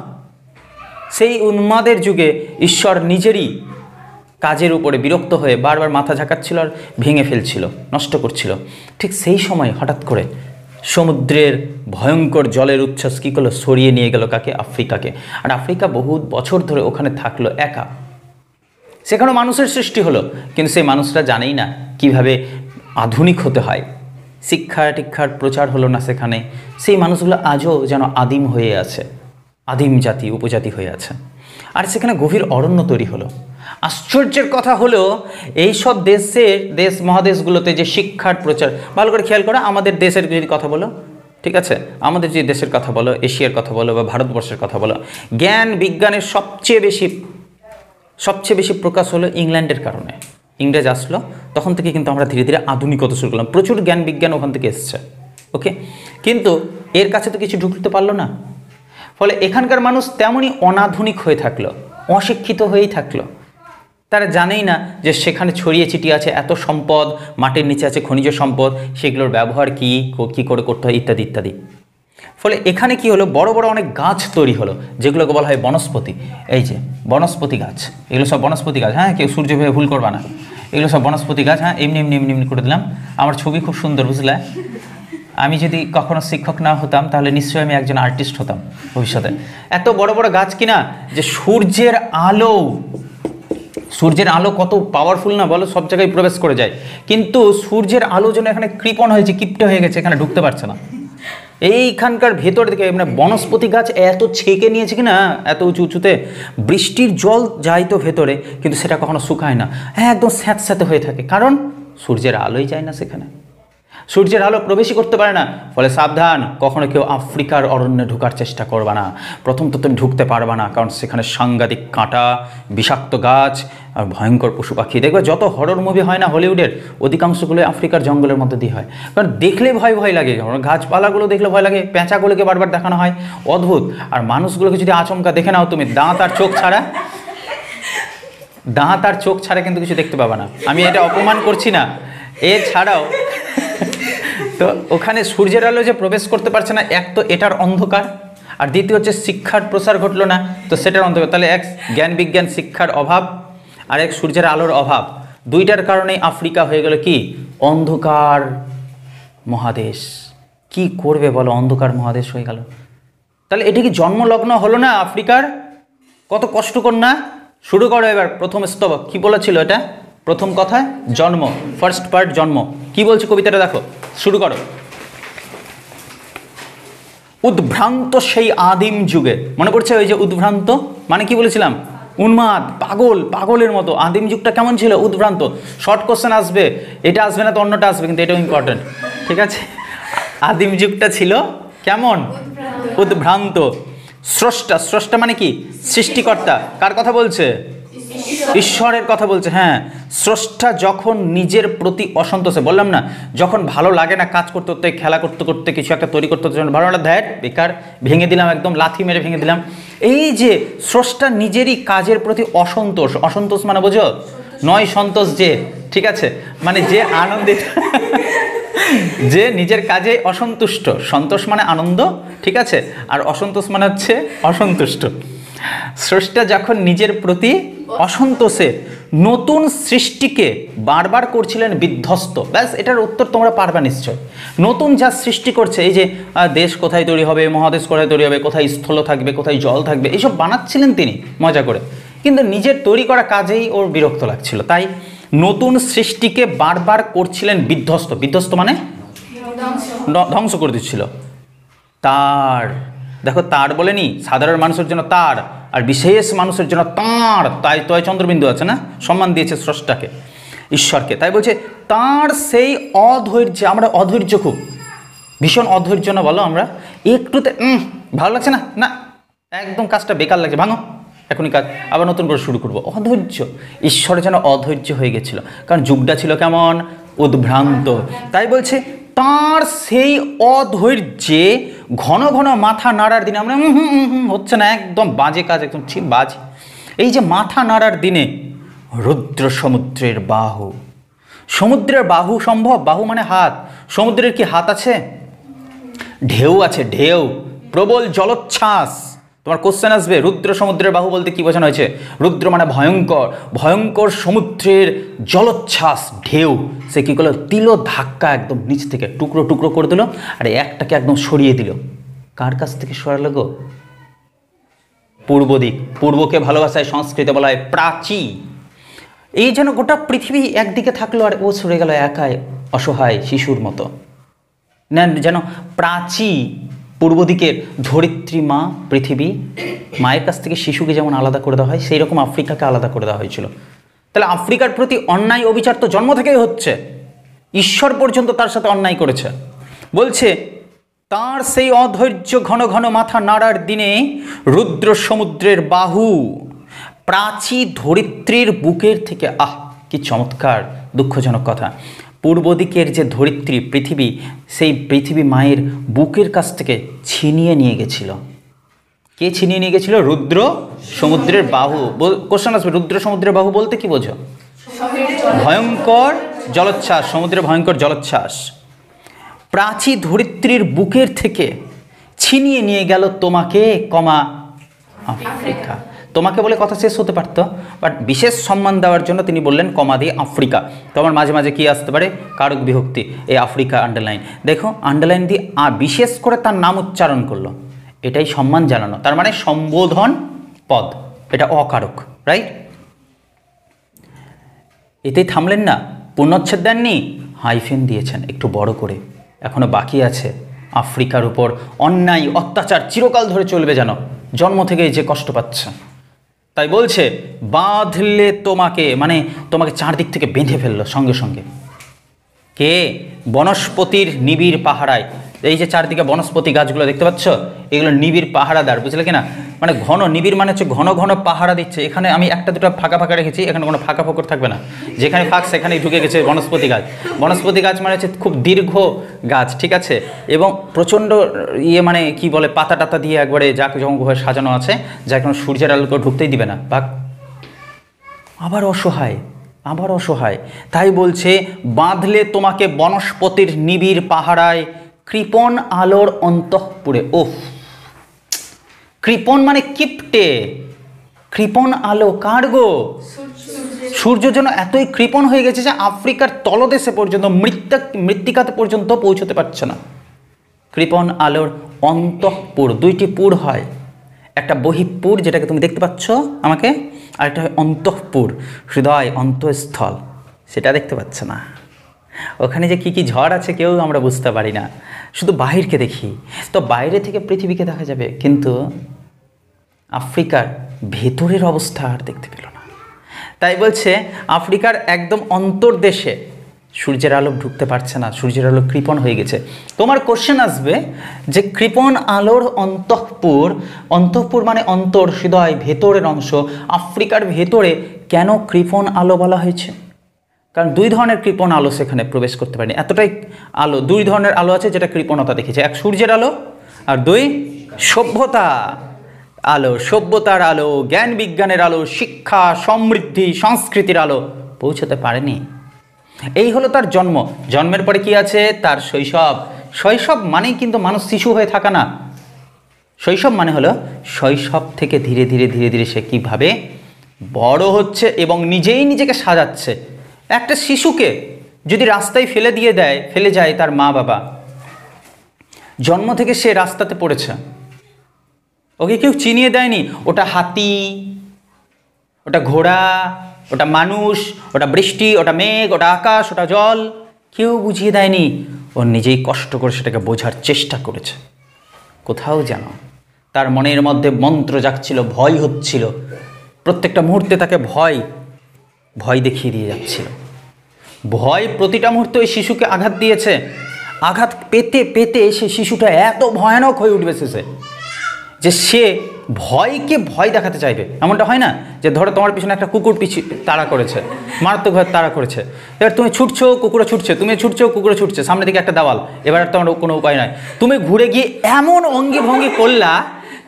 সেই উন্মাদের যুগে ঈশ্বর নিজেরই কাজের উপরে বিরক্ত হয়ে বারবার মাথা ঝাঁকাচ্ছিল আর ভেঙে ফেলছিল নষ্ট করছিল ঠিক সেই সময় হঠাৎ করে সমুদ্রের ভয়ঙ্কর জলের উচ্ছ্বাস কী করলো সরিয়ে নিয়ে গেল কাকে আফ্রিকাকে আর আফ্রিকা বহুত বছর ধরে ওখানে থাকলো একা সেখানে মানুষের সৃষ্টি হলো কিন্তু সেই মানুষরা জানেই না কিভাবে আধুনিক হতে হয় শিক্ষা টিক্ষার প্রচার হলো না সেখানে সেই মানুষগুলো আজও যেন আদিম হয়ে আছে আদিম জাতি উপজাতি হয়ে আছে আর সেখানে গভীর অরণ্য তৈরি হলো আশ্চর্যের কথা হলো এই সব দেশের দেশ মহাদেশগুলোতে যে শিক্ষার প্রচার ভালো করে খেয়াল করো আমাদের দেশের যদি কথা বলো ঠিক আছে আমাদের যে দেশের কথা বলো এশিয়ার কথা বলো বা ভারতবর্ষের কথা বলো জ্ঞান বিজ্ঞানের সবচেয়ে বেশি সবচেয়ে বেশি প্রকাশ হলো ইংল্যান্ডের কারণে ইংরেজ আসলো তখন থেকে কিন্তু আমরা ধীরে ধীরে আধুনিকতা শুরু করলাম প্রচুর জ্ঞান বিজ্ঞান ওখান থেকে এসছে ওকে কিন্তু এর কাছে তো কিছু ঢুকতে পারলো না ফলে এখানকার মানুষ তেমনই অনাধুনিক হয়ে থাকলো অশিক্ষিত হয়েই থাকলো তারা জানেই না যে সেখানে ছড়িয়ে ছিটিয়ে আছে এত সম্পদ মাটির নিচে আছে খনিজ সম্পদ সেগুলোর ব্যবহার কী কী করে করতে হয় ইত্যাদি ইত্যাদি ফলে এখানে কি হলো বড় বড় অনেক গাছ তৈরি হলো যেগুলোকে বলা হয় বনস্পতি এই যে বনস্পতি গাছ এগুলো সব বনস্পতি গাছ হ্যাঁ কেউ সূর্য ভেবে ভুল করবা না এগুলো সব বনস্পতি গাছ হ্যাঁ এমনি এমনি এমনি এমনি করে দিলাম আমার ছবি খুব সুন্দর বুঝলে আমি যদি কখনো শিক্ষক না হতাম তাহলে নিশ্চয়ই আমি একজন আর্টিস্ট হতাম ভবিষ্যতে এত বড় বড় গাছ কিনা যে সূর্যের আলো সূর্যের আলো কত পাওয়ারফুল না বলো সব জায়গায় প্রবেশ করে যায় কিন্তু সূর্যের আলো যেন এখানে কৃপণ হয়েছে কিপটে হয়ে গেছে এখানে ঢুকতে পারছে না এইখানকার ভেতর থেকে মানে বনস্পতি গাছ এত ছেঁকে নিয়েছে কিনা এত উঁচু উঁচুতে বৃষ্টির জল যায় তো ভেতরে কিন্তু সেটা কখনো শুকায় না একদম একদম স্যাঁতস্যাঁতে হয়ে থাকে কারণ সূর্যের আলোই যায় না সেখানে সূর্যের আলো প্রবেশই করতে পারে না ফলে সাবধান কখনো কেউ আফ্রিকার অরণ্যে ঢুকার চেষ্টা করবে না প্রথম তো তুমি ঢুকতে পারবে না কারণ সেখানে সাংঘাতিক কাঁটা বিষাক্ত গাছ আর ভয়ঙ্কর পশু পাখি দেখবে যত হরর মুভি হয় না হলিউডের অধিকাংশগুলো আফ্রিকার জঙ্গলের মধ্যে দিয়ে হয় কারণ দেখলে ভয় ভয় লাগে গাছপালাগুলো দেখলে ভয় লাগে পেঁচাগুলোকে বারবার দেখানো হয় অদ্ভুত আর মানুষগুলোকে যদি আচমকা দেখে নাও তুমি দাঁত আর চোখ ছাড়া দাঁত আর চোখ ছাড়া কিন্তু কিছু দেখতে পাবে না আমি এটা অপমান করছি না এছাড়াও তো ওখানে সূর্যের আলো যে প্রবেশ করতে পারছে না এক তো এটার অন্ধকার আর দ্বিতীয় হচ্ছে শিক্ষার প্রসার ঘটলো না তো সেটার অন্ধকার তাহলে এক জ্ঞান বিজ্ঞান শিক্ষার অভাব আর এক সূর্যের আলোর অভাব দুইটার কারণে আফ্রিকা হয়ে গেল কি অন্ধকার মহাদেশ কি করবে বলো অন্ধকার মহাদেশ হয়ে গেল তাহলে এটি কি জন্মলগ্ন হলো না আফ্রিকার কত কষ্টকর না শুরু করো এবার প্রথম স্তবক কি বলেছিল এটা প্রথম কথা জন্ম ফার্স্ট পার্ট জন্ম কি বলছে কবিতাটা দেখো শুরু করো উদ্ভ্রান্ত সেই আদিম যুগে মনে করছে ওই যে উদ্ভ্রান্ত মানে কি বলেছিলাম উন্মাদ পাগল পাগলের মতো আদিম যুগটা কেমন ছিল উদ্ভ্রান্ত শর্ট কোশ্চেন আসবে এটা আসবে না তো অন্যটা আসবে কিন্তু এটাও ইম্পর্টেন্ট ঠিক আছে আদিম যুগটা ছিল কেমন উদ্ভ্রান্ত স্রষ্টা স্রষ্টা মানে কি সৃষ্টিকর্তা কার কথা বলছে ঈশ্বরের কথা বলছে হ্যাঁ স্রষ্টা যখন নিজের প্রতি অসন্তোষে বললাম না যখন ভালো লাগে না কাজ করতে করতে খেলা করতে করতে কিছু একটা তৈরি করতে করতে ভালো না ধ্যাট বেকার ভেঙে দিলাম একদম লাথি মেরে ভেঙে দিলাম এই যে স্রষ্টা নিজেরই কাজের প্রতি অসন্তোষ অসন্তোষ মানে বোঝো নয় সন্তোষ যে ঠিক আছে মানে যে আনন্দিত যে নিজের কাজে অসন্তুষ্ট সন্তোষ মানে আনন্দ ঠিক আছে আর অসন্তোষ মানে হচ্ছে অসন্তুষ্ট স্রষ্টা যখন নিজের প্রতি অসন্তোষে নতুন সৃষ্টিকে বারবার করছিলেন বিধ্বস্ত ব্যাস এটার উত্তর তোমরা পারবে নিশ্চয় নতুন যা সৃষ্টি করছে এই যে দেশ কোথায় তৈরি হবে মহাদেশ কোথায় তৈরি হবে কোথায় স্থল থাকবে কোথায় জল থাকবে এইসব বানাচ্ছিলেন তিনি মজা করে কিন্তু নিজের তৈরি করা কাজেই ওর বিরক্ত লাগছিল তাই নতুন সৃষ্টিকে বারবার করছিলেন বিধ্বস্ত বিধ্বস্ত মানে ধ্বংস করে দিচ্ছিল তার দেখো তার বলেনি সাধারণ মানুষের জন্য তার আর বিশেষ মানুষের জন্য তাঁর তাই তয় চন্দ্রবিন্দু আছে না সম্মান দিয়েছে স্রষ্টাকে ঈশ্বরকে তাই বলছে তার সেই অধৈর্য আমরা অধৈর্য খুব ভীষণ অধৈর্য না বলো আমরা একটুতে ভালো লাগছে না না একদম কাজটা বেকার লাগছে ভাঙো এখনই কাজ আবার নতুন করে শুরু করবো অধৈর্য ঈশ্বরের যেন অধৈর্য হয়ে গেছিলো কারণ যুগটা ছিল কেমন উদ্ভ্রান্ত তাই বলছে তাঁর সেই অধৈর্যে ঘন ঘন মাথা নাড়ার দিনে আমরা হচ্ছে না একদম বাজে কাজ একদম ঠিক বাজে এই যে মাথা নাড়ার দিনে রুদ্র সমুদ্রের বাহু সমুদ্রের বাহু সম্ভব বাহু মানে হাত সমুদ্রের কি হাত আছে ঢেউ আছে ঢেউ প্রবল জলোচ্ছ্বাস তোমার কোশ্চেন আসবে রুদ্র সমুদ্রের বাহু বলতে কি বোঝানো হয়েছে রুদ্র মানে ভয়ঙ্কর ভয়ঙ্কর সমুদ্রের জলোচ্ছ্বাস ঢেউ সে কী করলো তিল ধাক্কা একদম নিচ থেকে টুকরো টুকরো করে দিল আর একটাকে একদম সরিয়ে দিল কার কাছ থেকে সরালো গো পূর্ব দিক পূর্বকে ভালোবাসায় সংস্কৃতে বলা হয় প্রাচী এই যেন গোটা পৃথিবী একদিকে থাকলো আর ও সরে গেল একাই অসহায় শিশুর মতো যেন প্রাচী পূর্ব দিকের ধরিত্রী মা পৃথিবী মায়ের কাছ থেকে শিশুকে যেমন আলাদা করে দেওয়া হয় সেই রকম আফ্রিকাকে আলাদা করে দেওয়া হয়েছিল তাহলে আফ্রিকার প্রতি অন্যায় অবিচার তো জন্ম থেকেই হচ্ছে ঈশ্বর পর্যন্ত তার সাথে অন্যায় করেছে বলছে তার সেই অধৈর্য ঘন ঘন মাথা নাড়ার দিনে রুদ্র সমুদ্রের বাহু প্রাচী ধরিত্রীর বুকের থেকে আহ কি চমৎকার দুঃখজনক কথা পূর্ব দিকের যে ধরিত্রী পৃথিবী সেই পৃথিবী মায়ের বুকের কাছ থেকে ছিনিয়ে নিয়ে গেছিল কে ছিনিয়ে নিয়ে গেছিল রুদ্র সমুদ্রের বাহু কোশ্চেন আসবে রুদ্র সমুদ্রের বাহু বলতে কি বোঝো ভয়ঙ্কর জলোচ্ছ্বাস সমুদ্রের ভয়ঙ্কর জলোচ্ছ্বাস প্রাচী ধরিত্রীর বুকের থেকে ছিনিয়ে নিয়ে গেল তোমাকে কমা আফ্রিকা তোমাকে বলে কথা শেষ হতে পারত বাট বিশেষ সম্মান দেওয়ার জন্য তিনি বললেন কমাদি আফ্রিকা আমার মাঝে মাঝে কি আসতে পারে কারক বিভক্তি এই আফ্রিকা আন্ডারলাইন দেখো আন্ডারলাইন দিয়ে বিশেষ করে তার নাম উচ্চারণ করলো এটাই সম্মান জানানো তার মানে সম্বোধন পদ এটা অকারক রাইট এতেই থামলেন না পূর্ণচ্ছেদ দেননি হাইফেন দিয়েছেন একটু বড় করে এখনও বাকি আছে আফ্রিকার উপর অন্যায় অত্যাচার চিরকাল ধরে চলবে যেন জন্ম থেকেই যে কষ্ট পাচ্ছে তাই বলছে বাঁধলে তোমাকে মানে তোমাকে চারদিক থেকে বেঁধে ফেললো সঙ্গে সঙ্গে কে বনস্পতির নিবিড় পাহারায় এই যে চারদিকে বনস্পতি গাছগুলো দেখতে পাচ্ছ এগুলো নিবিড় পাহারাদার বুঝলে কিনা মানে ঘন নিবিড় মানে হচ্ছে ঘন ঘন পাহারা দিচ্ছে এখানে আমি একটা দুটো ফাঁকা ফাঁকা রেখেছি এখানে কোনো ফাঁকা ফোকর থাকবে না যেখানে ফাঁক সেখানেই ঢুকে গেছে বনস্পতি গাছ বনস্পতি গাছ মানে হচ্ছে খুব দীর্ঘ গাছ ঠিক আছে এবং প্রচণ্ড ইয়ে মানে কি বলে পাতা টাতা দিয়ে একবারে যাক জঙ্গভাবে সাজানো আছে যা এখন সূর্যের আলোকে ঢুকতেই দিবে না বা আবার অসহায় আবার অসহায় তাই বলছে বাঁধলে তোমাকে বনস্পতির নিবিড় পাহারায় কৃপণ আলোর অন্তঃপুরে ওফ কৃপন মানে কিপটে কৃপন আলো কার গো সূর্য যেন এতই কৃপণ হয়ে গেছে যে আফ্রিকার তলদেশে পর্যন্ত মৃত্যা মৃত্তিকাতে পর্যন্ত পৌঁছতে পারছে না কৃপন আলোর অন্তঃপুর দুইটি পুর হয় একটা বহিঃপুর যেটাকে তুমি দেখতে পাচ্ছ আমাকে আর একটা হয় অন্তঃপুর হৃদয় অন্তঃস্থল সেটা দেখতে পাচ্ছে না ওখানে যে কি কি ঝড় আছে কেউ আমরা বুঝতে পারি না শুধু বাহিরকে দেখি তো বাইরে থেকে পৃথিবীকে দেখা যাবে কিন্তু আফ্রিকার ভেতরের অবস্থা আর দেখতে পেল না তাই বলছে আফ্রিকার একদম দেশে সূর্যের আলো ঢুকতে পারছে না সূর্যের আলো কৃপণ হয়ে গেছে তোমার কোশ্চেন আসবে যে কৃপণ আলোর অন্তঃপুর অন্তঃপুর মানে অন্তর হৃদয় ভেতরের অংশ আফ্রিকার ভেতরে কেন কৃপণ আলো বলা হয়েছে কারণ দুই ধরনের কৃপণ আলো সেখানে প্রবেশ করতে পারেনি এতটাই আলো দুই ধরনের আলো আছে যেটা কৃপণতা দেখেছে এক সূর্যের আলো আর দুই সভ্যতা আলো সভ্যতার আলো জ্ঞান বিজ্ঞানের আলো শিক্ষা সমৃদ্ধি সংস্কৃতির আলো পৌঁছতে পারেনি এই হলো তার জন্ম জন্মের পরে কি আছে তার শৈশব শৈশব মানেই কিন্তু মানুষ শিশু হয়ে থাকা না শৈশব মানে হলো শৈশব থেকে ধীরে ধীরে ধীরে ধীরে সে কীভাবে বড় হচ্ছে এবং নিজেই নিজেকে সাজাচ্ছে একটা শিশুকে যদি রাস্তায় ফেলে দিয়ে দেয় ফেলে যায় তার মা বাবা জন্ম থেকে সে রাস্তাতে পড়েছে ওকে কেউ চিনিয়ে দেয়নি ওটা হাতি ওটা ঘোড়া ওটা মানুষ ওটা বৃষ্টি ওটা মেঘ ওটা আকাশ ওটা জল কেউ বুঝিয়ে দেয়নি ও নিজেই কষ্ট করে সেটাকে বোঝার চেষ্টা করেছে কোথাও যেন তার মনের মধ্যে মন্ত্র যাচ্ছিল ভয় হচ্ছিল প্রত্যেকটা মুহূর্তে তাকে ভয় ভয় দেখিয়ে দিয়ে যাচ্ছিল ভয় প্রতিটা মুহূর্তে ওই শিশুকে আঘাত দিয়েছে আঘাত পেতে পেতে সে শিশুটা এত ভয়ানক হয়ে উঠবে শেষে যে সে ভয়কে ভয় দেখাতে চাইবে এমনটা হয় না যে ধরো তোমার পিছনে একটা কুকুর পিছি তাড়া করেছে মারাত্মকভাবে তাড়া করেছে এবার তুমি ছুটছো কুকুরে ছুটছে তুমি ছুটছো কুকুরে ছুটছে সামনে দিকে একটা দেওয়াল এবার তোমার কোনো উপায় নাই তুমি ঘুরে গিয়ে এমন অঙ্গি ভঙ্গি করলা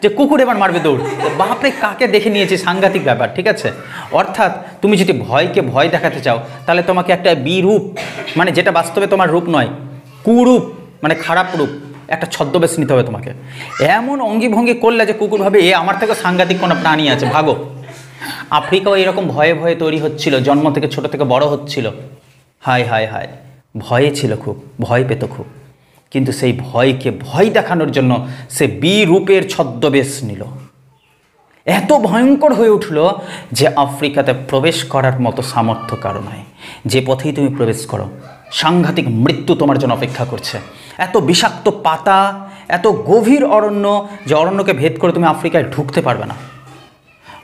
যে কুকুর এবার মারবে দৌড় বাপরে কাকে দেখে নিয়েছি সাংঘাতিক ব্যাপার ঠিক আছে অর্থাৎ তুমি যদি ভয়কে ভয় দেখাতে চাও তাহলে তোমাকে একটা বিরূপ মানে যেটা বাস্তবে তোমার রূপ নয় কুরূপ মানে খারাপ রূপ একটা ছদ্মবেশ নিতে হবে তোমাকে এমন অঙ্গিভঙ্গি করলে যে কুকুর ভাবে এ আমার থেকে সাংঘাতিক কোনো প্রাণী আছে ভাগো আফ্রিকাও এরকম ভয়ে ভয়ে তৈরি হচ্ছিল জন্ম থেকে ছোট থেকে বড় হচ্ছিল হায় হায় হায় ভয়ে ছিল খুব ভয় পেত খুব কিন্তু সেই ভয়কে ভয় দেখানোর জন্য সে বিরূপের ছদ্মবেশ নিল এত ভয়ঙ্কর হয়ে উঠল যে আফ্রিকাতে প্রবেশ করার মতো সামর্থ্য কারো নয় যে পথেই তুমি প্রবেশ করো সাংঘাতিক মৃত্যু তোমার জন্য অপেক্ষা করছে এত বিষাক্ত পাতা এত গভীর অরণ্য যে অরণ্যকে ভেদ করে তুমি আফ্রিকায় ঢুকতে পারবে না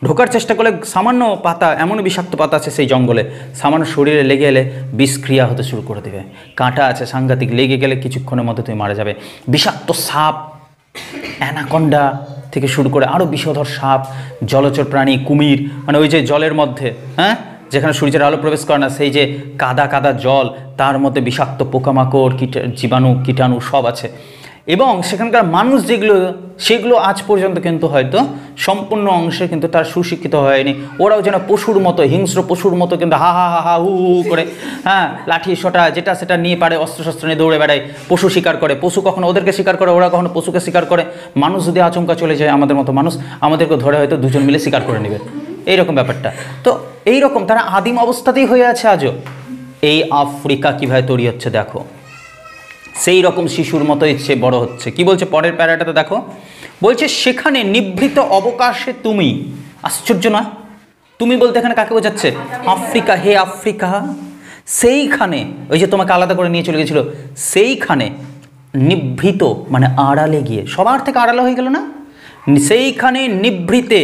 ঢোকার চেষ্টা করলে সামান্য পাতা এমন বিষাক্ত পাতা আছে সেই জঙ্গলে সামান্য শরীরে লেগে এলে বিষক্রিয়া হতে শুরু করে দেবে কাঁটা আছে সাংঘাতিক লেগে গেলে কিছুক্ষণের মধ্যে তুমি মারা যাবে বিষাক্ত সাপ অ্যানাকন্ডা থেকে শুরু করে আরও বিষধর সাপ জলচর প্রাণী কুমির মানে ওই যে জলের মধ্যে হ্যাঁ যেখানে সূর্যের আলো প্রবেশ করে না সেই যে কাদা কাদা জল তার মধ্যে বিষাক্ত পোকামাকড় কীট জীবাণু কীটাণু সব আছে এবং সেখানকার মানুষ যেগুলো সেগুলো আজ পর্যন্ত কিন্তু হয়তো সম্পূর্ণ অংশে কিন্তু তার সুশিক্ষিত হয়নি ওরাও যেন পশুর মতো হিংস্র পশুর মতো কিন্তু হা হা হা হা হু হু করে হ্যাঁ লাঠি শটা যেটা সেটা নিয়ে পারে অস্ত্রশস্ত্র নিয়ে দৌড়ে বেড়ায় পশু শিকার করে পশু কখনো ওদেরকে শিকার করে ওরা কখনো পশুকে শিকার করে মানুষ যদি আচমকা চলে যায় আমাদের মতো মানুষ আমাদেরকে ধরে হয়তো দুজন মিলে শিকার করে নেবে এইরকম ব্যাপারটা তো এই রকম তারা আদিম অবস্থাতেই হয়ে আছে আজও এই আফ্রিকা কীভাবে তৈরি হচ্ছে দেখো সেই রকম শিশুর মতোই সে বড় হচ্ছে কি বলছে পরের তো দেখো বলছে সেখানে নিভৃত অবকাশে তুমি আশ্চর্য না তুমি বলতে এখানে কাকে বোঝাচ্ছে আফ্রিকা হে আফ্রিকা সেইখানে ওই যে তোমাকে আলাদা করে নিয়ে চলে গেছিলো সেইখানে নিভৃত মানে আড়ালে গিয়ে সবার থেকে আড়ালে হয়ে গেল না সেইখানে নিভৃতে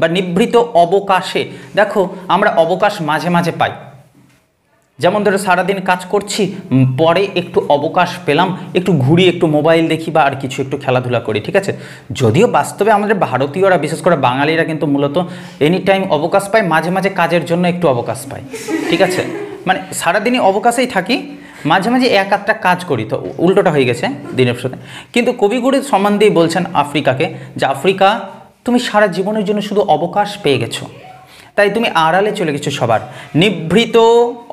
বা নিভৃত অবকাশে দেখো আমরা অবকাশ মাঝে মাঝে পাই যেমন ধরো সারাদিন কাজ করছি পরে একটু অবকাশ পেলাম একটু ঘুরি একটু মোবাইল দেখি বা আর কিছু একটু খেলাধুলা করি ঠিক আছে যদিও বাস্তবে আমাদের ভারতীয়রা বিশেষ করে বাঙালিরা কিন্তু মূলত এনি টাইম অবকাশ পায় মাঝে মাঝে কাজের জন্য একটু অবকাশ পায় ঠিক আছে মানে সারাদিনই অবকাশেই থাকি মাঝে মাঝে এক আধটা কাজ করি তো উল্টোটা হয়ে গেছে দিনের সাথে কিন্তু কবিগুরু সম্মান দিয়ে বলছেন আফ্রিকাকে যে আফ্রিকা তুমি সারা জীবনের জন্য শুধু অবকাশ পেয়ে গেছো তাই তুমি আড়ালে চলে গেছো সবার নিভৃত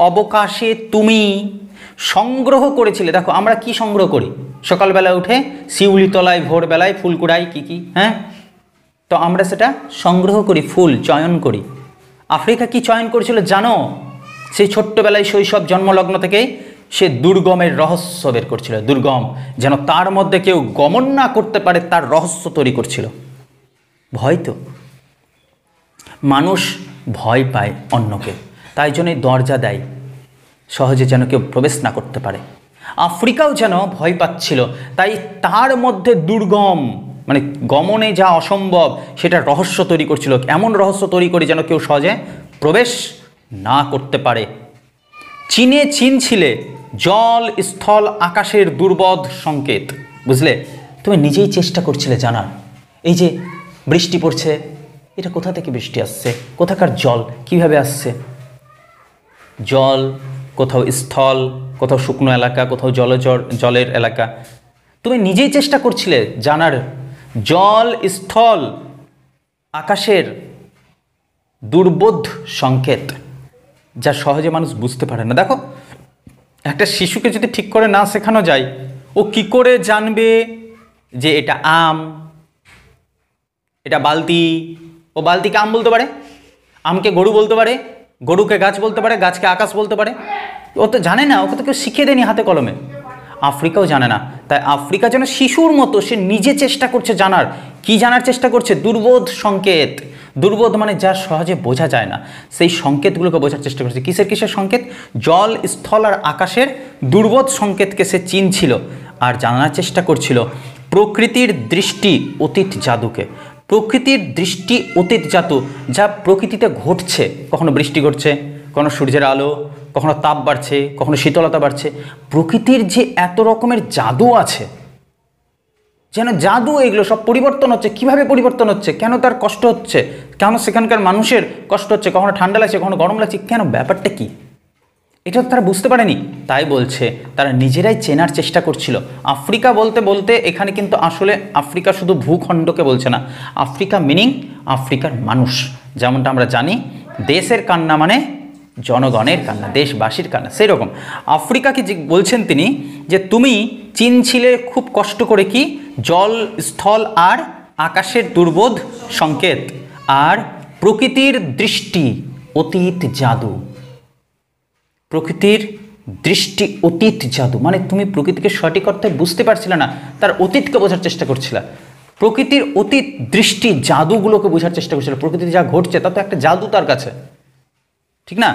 অবকাশে তুমি সংগ্রহ করেছিলে দেখো আমরা কি সংগ্রহ করি সকালবেলা উঠে শিউলি তলায় ভোরবেলায় ফুলকুড়াই কি কি হ্যাঁ তো আমরা সেটা সংগ্রহ করি ফুল চয়ন করি আফ্রিকা কি চয়ন করেছিল জানো সেই ছোট্টবেলায় শৈশব জন্মলগ্ন থেকেই সে দুর্গমের রহস্য বের করছিল দুর্গম যেন তার মধ্যে কেউ গমন না করতে পারে তার রহস্য তৈরি করছিল ভয় তো মানুষ ভয় পায় অন্যকে তাই জন্যই দরজা দেয় সহজে যেন কেউ প্রবেশ না করতে পারে আফ্রিকাও যেন ভয় পাচ্ছিল তাই তার মধ্যে দুর্গম মানে গমনে যা অসম্ভব সেটা রহস্য তৈরি করছিল এমন রহস্য তৈরি করে যেন কেউ সহজে প্রবেশ না করতে পারে চীনে চীন ছিলে জল স্থল আকাশের দুর্বধ সংকেত বুঝলে তুমি নিজেই চেষ্টা করছিলে জানার এই যে বৃষ্টি পড়ছে এটা কোথা থেকে বৃষ্টি আসছে কোথাকার জল কিভাবে আসছে জল কোথাও স্থল কোথাও শুকনো এলাকা কোথাও জলচর জলের এলাকা তুমি নিজেই চেষ্টা করছিলে জানার জল স্থল আকাশের দুর্বোধ সংকেত যা সহজে মানুষ বুঝতে পারে না দেখো একটা শিশুকে যদি ঠিক করে না শেখানো যায় ও কি করে জানবে যে এটা আম এটা বালতি ও বালতিকে আম বলতে পারে আমকে গরু বলতে পারে গরুকে গাছ বলতে পারে গাছকে আকাশ বলতে পারে ও তো জানে না ওকে তো কেউ শিখিয়ে দেয়নি হাতে কলমে আফ্রিকাও জানে না তাই আফ্রিকা যেন শিশুর মতো সে নিজে চেষ্টা করছে জানার কি জানার চেষ্টা করছে দুর্বোধ সংকেত দুর্বোধ মানে যা সহজে বোঝা যায় না সেই সংকেতগুলোকে বোঝার চেষ্টা করছে কিসের কিসের সংকেত জল স্থল আর আকাশের দুর্বোধ সংকেতকে সে চিনছিল আর জানার চেষ্টা করছিল প্রকৃতির দৃষ্টি অতীত জাদুকে প্রকৃতির দৃষ্টি অতীতজাত যা প্রকৃতিতে ঘটছে কখনো বৃষ্টি ঘটছে কখনো সূর্যের আলো কখনো তাপ বাড়ছে কখনো শীতলতা বাড়ছে প্রকৃতির যে এত রকমের জাদু আছে যেন জাদু এগুলো সব পরিবর্তন হচ্ছে কিভাবে পরিবর্তন হচ্ছে কেন তার কষ্ট হচ্ছে কেন সেখানকার মানুষের কষ্ট হচ্ছে কখনো ঠান্ডা লাগছে কখনো গরম লাগছে কেন ব্যাপারটা কী এটা তারা বুঝতে পারেনি তাই বলছে তারা নিজেরাই চেনার চেষ্টা করছিল আফ্রিকা বলতে বলতে এখানে কিন্তু আসলে আফ্রিকা শুধু ভূখণ্ডকে বলছে না আফ্রিকা মিনিং আফ্রিকার মানুষ যেমনটা আমরা জানি দেশের কান্না মানে জনগণের কান্না দেশবাসীর কান্না সেই রকম আফ্রিকাকে যে বলছেন তিনি যে তুমি চীন ছিলে খুব কষ্ট করে কি জল স্থল আর আকাশের দুর্বোধ সংকেত আর প্রকৃতির দৃষ্টি অতীত জাদু প্রকৃতির দৃষ্টি অতীত জাদু মানে তুমি প্রকৃতিকে সঠিক অর্থে বুঝতে পারছিলে না তার অতীতকে বোঝার চেষ্টা করছিলা প্রকৃতির অতীত দৃষ্টি জাদুগুলোকে বোঝার চেষ্টা করছিল প্রকৃতিতে যা ঘটছে তা তো একটা জাদু তার কাছে ঠিক না